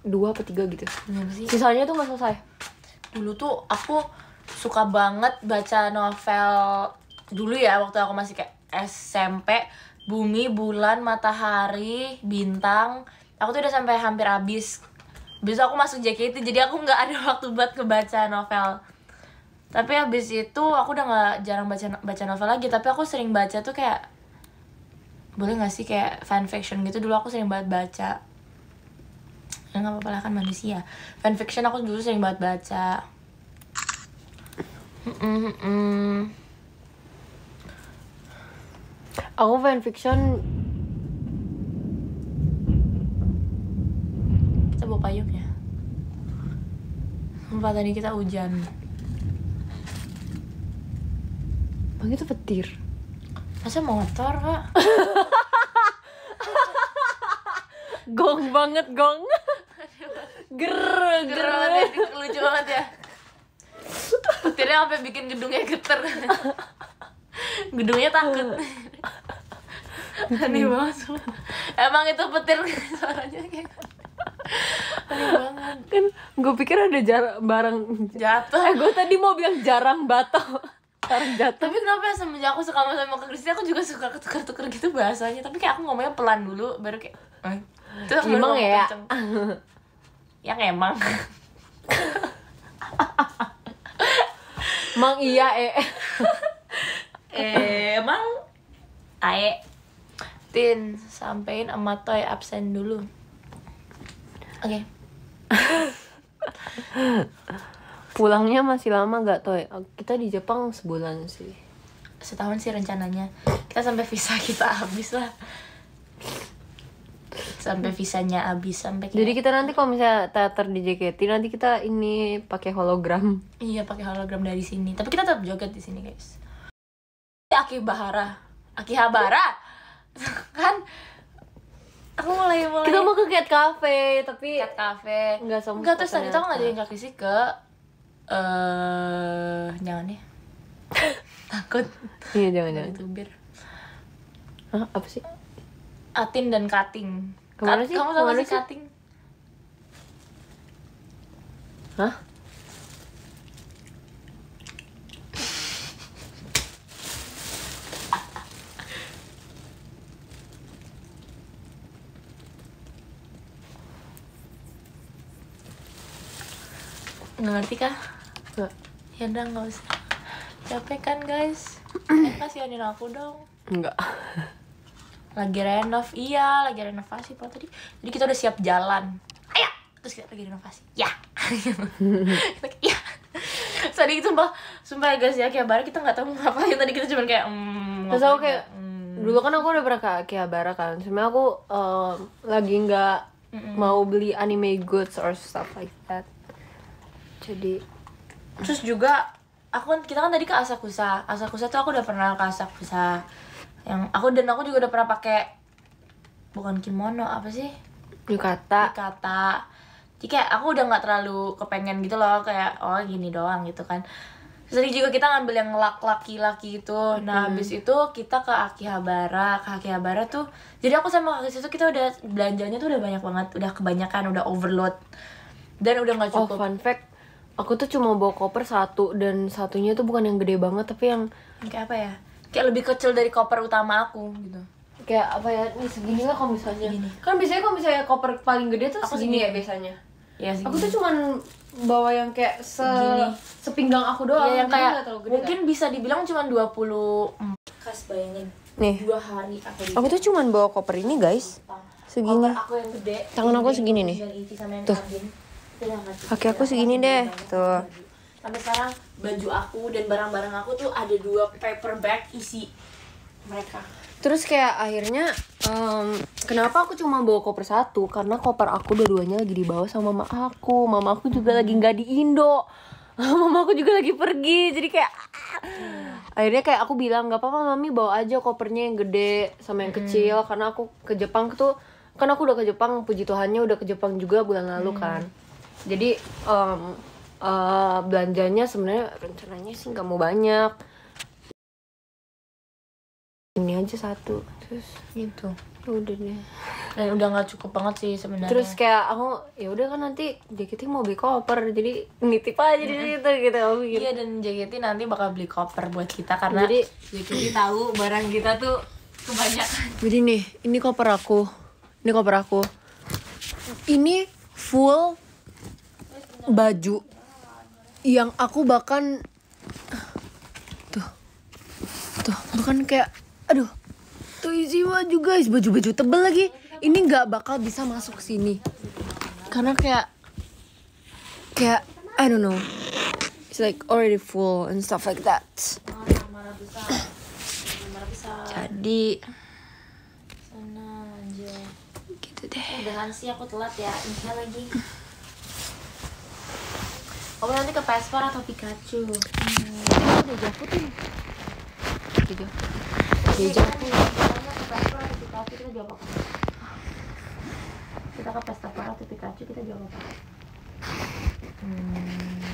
[SPEAKER 1] dua atau tiga gitu sih? sisanya tuh nggak selesai dulu tuh aku suka banget baca novel dulu ya waktu aku masih kayak SMP bumi bulan matahari bintang aku tuh udah sampai hampir habis besok aku masuk JKT jadi aku nggak ada waktu buat ngebaca novel tapi habis itu aku udah nggak jarang baca baca novel lagi tapi aku sering baca tuh kayak boleh nggak sih kayak fanfiction gitu dulu aku sering banget baca ya nggak apa-apa lah kan manusia fanfiction aku dulu sering banget baca mm -mm -mm. Aku fanfiction Kita bawa payung ya Sumpah tadi kita hujan Bang itu petir Masa motor kak? gong banget gong ger ger ya, lucu banget ya petirnya sampai bikin gedungnya geter gedungnya takut aneh hmm. banget sumpah. emang itu petir suaranya kayak gitu. aneh banget kan gue pikir ada jarang barang jatuh eh, gue tadi mau bilang jarang batal sekarang jatuh tapi kenapa ya semenjak aku suka sama ke Kristi aku juga suka ketukar tuker gitu bahasanya tapi kayak aku ngomongnya pelan dulu baru kayak eh. emang ya kenceng. yang emang Mang iya eh.
[SPEAKER 2] eh
[SPEAKER 1] emang ae Tin, sampein toy absen dulu. Oke. Okay. Pulangnya masih lama gak Toy? Kita di Jepang sebulan sih. Setahun sih rencananya. Kita sampai visa kita habis lah. Sampai visanya habis sampai Kayak... Jadi kita nanti kalau misalnya teater di JKT nanti kita ini pakai hologram. Iya, pakai hologram dari sini. Tapi kita tetap joget di sini, guys. Aki Bahara. Akibahara. Akihabara kan aku mulai mulai kita mau ke cat cafe tapi cat cafe nggak sama nggak terus tadi tau nggak ngajakin kaki sih ke eh uh, jangan ya takut iya jangan jangan bir Hah, apa sih atin dan cutting Kat, sih? kamu sama sih cutting Hah? nggak ngerti kah nggak ya udah nggak usah capek kan guys eh, kasihanin aku dong enggak, lagi renov iya lagi renovasi pak tadi jadi kita udah siap jalan ayo, terus kita lagi renovasi ya ya tadi itu mbak sumpah ya guys ya kayak kita nggak tahu apa-apa. ya tadi kita cuma kayak mm, terus aku kayak ya? mm. dulu kan aku udah pernah ke Akihabara kan cuma aku uh, lagi nggak mau beli anime goods or stuff like that jadi terus juga aku kan kita kan tadi ke Asakusa Asakusa tuh aku udah pernah ke Asakusa yang aku dan aku juga udah pernah pakai bukan kimono apa sih yukata yukata jadi kayak aku udah nggak terlalu kepengen gitu loh kayak oh gini doang gitu kan Jadi juga kita ngambil yang laki-laki itu. Nah, hmm. habis itu kita ke Akihabara. Ke Akihabara tuh jadi aku sama kakak itu kita udah belanjanya tuh udah banyak banget, udah kebanyakan, udah overload. Dan udah nggak oh, cukup. Oh, fun fact, aku tuh cuma bawa koper satu dan satunya tuh bukan yang gede banget tapi yang kayak apa ya kayak lebih kecil dari koper utama aku gitu kayak apa ya ini segini lah kalau misalnya segini. kan biasanya kalau misalnya koper paling gede tuh aku segini, segini ya biasanya ya, segini. aku tuh cuma bawa yang kayak se segini. sepinggang aku doang ya, yang kayak gede, mungkin kan? bisa dibilang cuma cuman 20 kas bayangin nih dua hari aku, aku tuh cuma bawa koper ini guys segini aku yang gede tangan aku segini nih tuh Oke aku segini deh tuh sampai sekarang baju aku dan barang-barang aku tuh ada dua paper bag isi mereka terus kayak akhirnya um, kenapa aku cuma bawa koper satu karena koper aku dua-duanya lagi dibawa sama mama aku mama aku juga lagi nggak di Indo mama aku juga lagi pergi jadi kayak ah. akhirnya kayak aku bilang nggak apa-apa mami bawa aja kopernya yang gede sama yang hmm. kecil karena aku ke Jepang tuh kan aku udah ke Jepang puji Tuhannya udah ke Jepang juga bulan lalu hmm. kan jadi um, uh, belanjanya sebenarnya rencananya sih nggak mau banyak ini aja satu terus gitu udah deh dan udah nggak cukup banget sih sebenarnya terus kayak aku ya udah kan nanti JKT mau beli koper jadi nitip aja di situ gitu aku gitu iya dan JKT nanti bakal beli koper buat kita karena jadi, JKT tahu barang kita tuh kebanyakan jadi nih ini koper aku ini koper aku ini full baju yang aku bahkan tuh tuh bukan kayak aduh tuh isi baju guys baju-baju tebel lagi ini nggak bakal bisa masuk sini karena kayak kayak I don't know it's like already full and stuff like that jadi gitu deh udah sih aku telat ya ini lagi kamu nanti ke paspor atau Pikachu hmm. udah jago tuh gitu udah pikachu kita jawab apa kita ke paspor atau Pikachu kita jawab apa hmm.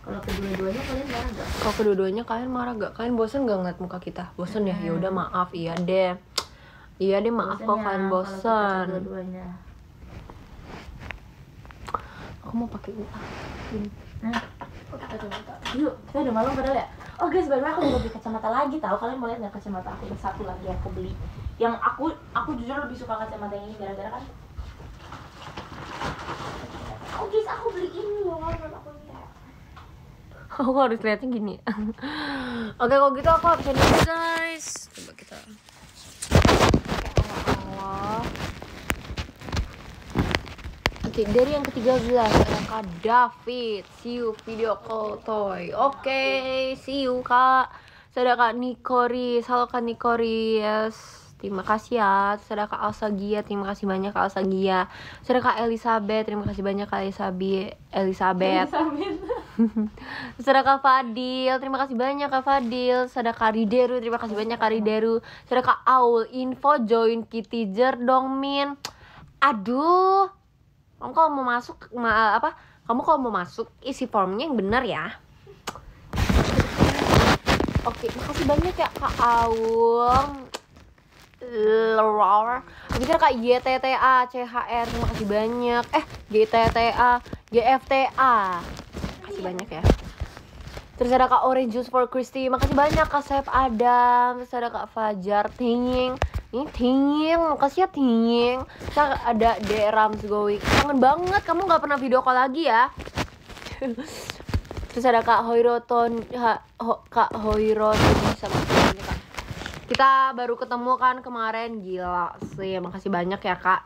[SPEAKER 1] kalau kedua-duanya kalian marah gak? Kalau kedua-duanya kalian marah gak? Kalian bosen gak ngeliat muka kita? Bosen hmm. ya? Ya udah maaf, iya deh. Iya deh maaf kok kalian bosen. Ya, kalau kita kedua aku mau pakai UA ini nah kita coba yuk kita udah malam padahal ya oh guys baru aku mau beli kacamata lagi tahu kalian mau lihat nggak kacamata aku yang satu lagi aku beli yang aku aku jujur lebih suka kacamata yang ini gara-gara kan oh guys aku beli ini loh aku aku harus lihatnya gini oke kalau gitu aku harus dulu guys coba kita ya Allah dari yang ketiga belas ada Kak David. See you video call toy. Oke, okay, see you Kak. ada Kak Nikori. Halo Kak Nikori. Yes terima kasih ya ada kak Alsa Gia terima kasih banyak kak Alsa Gia kak Elizabeth terima kasih banyak kak Elizabeth Elizabeth sudah kak Fadil terima kasih banyak kak Fadil sudah kak Rideru terima kasih banyak kak Rideru sudah kak Aul info join Kitty Jer dong Min aduh kamu kalau mau masuk ma apa kamu kalau mau masuk isi formnya yang benar ya oke makasih banyak ya kak Aung Loror Pikir kak YTTA CHR Terima banyak Eh GTTA GFTA Terima banyak ya Terus ada Kak Orange Juice for Christy. Makasih banyak Kak Sef Adam. Terus ada Kak Fajar Tinging. Ini Tinging, makasih ya Tinging. Terus ada D Rams Gowi. Kangen banget kamu gak pernah video call lagi ya. Terus ada Kak Hoiroton ha, ho, Kak Hoiroton sama Kak. Kita baru ketemu kan kemarin gila sih. Makasih banyak ya Kak.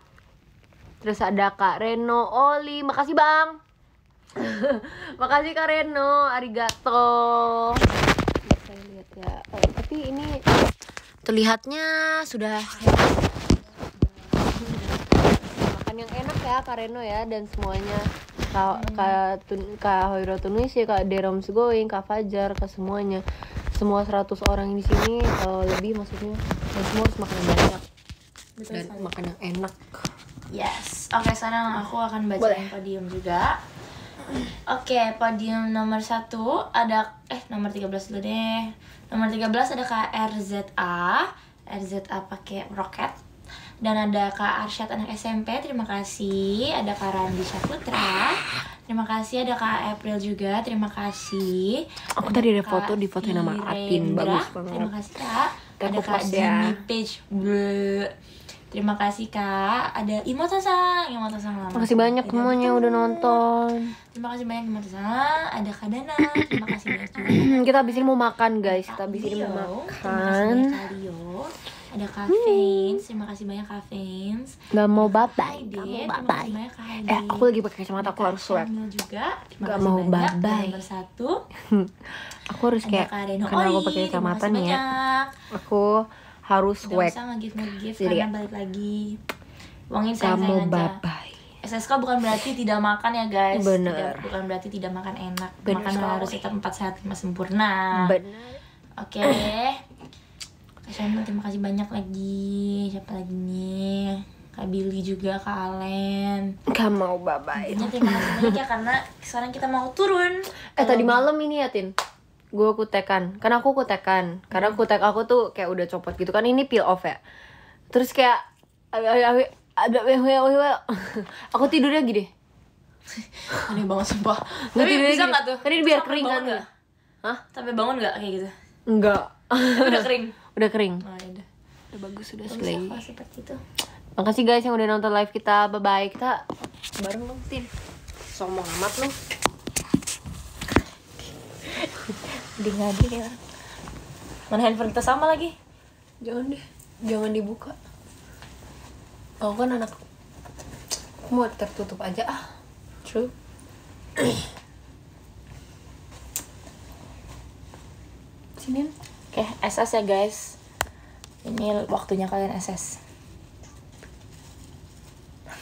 [SPEAKER 1] Terus ada Kak Reno Oli. Makasih Bang. Makasih Kak Reno, arigato. Saya lihat ya. Oh, tapi ini terlihatnya sudah makan yang enak ya Kak Reno ya dan semuanya. Kak hmm. kak Tun, Kak Hoiro Tunisi, Kak Deroms Going, Kak Fajar, Kak semuanya. Semua 100 orang di sini uh, lebih maksudnya dan semua harus makan banyak. Betul dan makan yang enak. Yes. Oke, okay, sekarang aku akan baca yang podium juga. Oke, okay, podium nomor satu ada eh nomor 13 dulu deh. Nomor 13 ada Kak RZA, RZA pakai roket. Dan ada Kak Arsyad anak SMP, terima kasih. Ada Kak Randi Saputra. Terima kasih ada Kak April juga, terima kasih. Aku tadi ada foto di foto nama Atin, bagus banget. Terima kasih Kak. ada Kak ya. Dini Page. Terima kasih kak. Ada Imoto-san, Imoto-san lama. Terima kasih banyak semuanya udah nonton. Terima kasih banyak Imoto-san. Ada Kadana. Terima kasih banyak juga. kita habis ini mau makan guys. Kita habis ini mau makan. Terima kasih banyak Ada Kafein. Hmm. Terima kasih banyak Kafein. Gak mau babai. Gak mau babai. Eh aku lagi pakai kacamata aku harus swag. juga. Gak mau bye Nomor satu. aku harus kayak karena aku pakai kacamata nih ya. Aku harus Gak wek. usah nge-gift nge-gift balik lagi uangin sayang kamu sayang bye SSK bukan berarti tidak makan ya guys Bener tidak, Bukan berarti tidak makan enak Bener Makan sekali. harus tetap empat sehat 5 sempurna Bener Oke okay. Kak terima kasih banyak lagi Siapa lagi nih Kak Billy juga, Kak Alen Gak mau bye-bye Terima kasih banyak ya karena sekarang kita mau turun Eh Kalo... tadi malam ini ya Tin gue kutekan karena aku kutekan karena kutek aku tuh kayak udah copot gitu kan ini peel off ya terus kayak ada aku tidurnya gini aneh banget sumpah nggak tapi bisa gak tuh kan ini biar kering kan hah sampai bangun nggak kayak gitu enggak, udah kering udah kering oh, iya udah. bagus udah selesai seperti itu makasih guys yang udah nonton live kita bye bye kita bareng dong tin sombong amat lu dengan ngadi ya. Mana handphone kita sama lagi? Jangan deh, jangan dibuka. Aku kan anak mau tertutup aja ah. True. Sini. Oke, okay, SS ya guys. Ini waktunya kalian SS.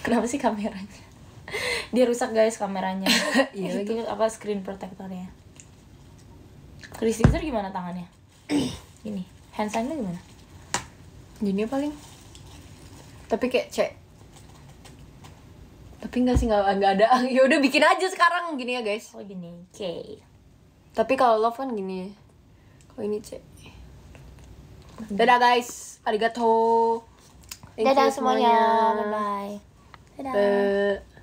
[SPEAKER 1] Kenapa sih kameranya? Dia rusak guys kameranya. Iya, itu apa screen protectornya? Chris Caesar gimana tangannya gini hand signnya gimana gini paling tapi kayak cek tapi nggak sih nggak nggak ada ya udah bikin aja sekarang gini ya guys oh gini oke okay. tapi kalau love kan gini kalau ini cek dadah guys arigato
[SPEAKER 2] Thank dadah semuanya. semuanya bye
[SPEAKER 1] bye dadah uh,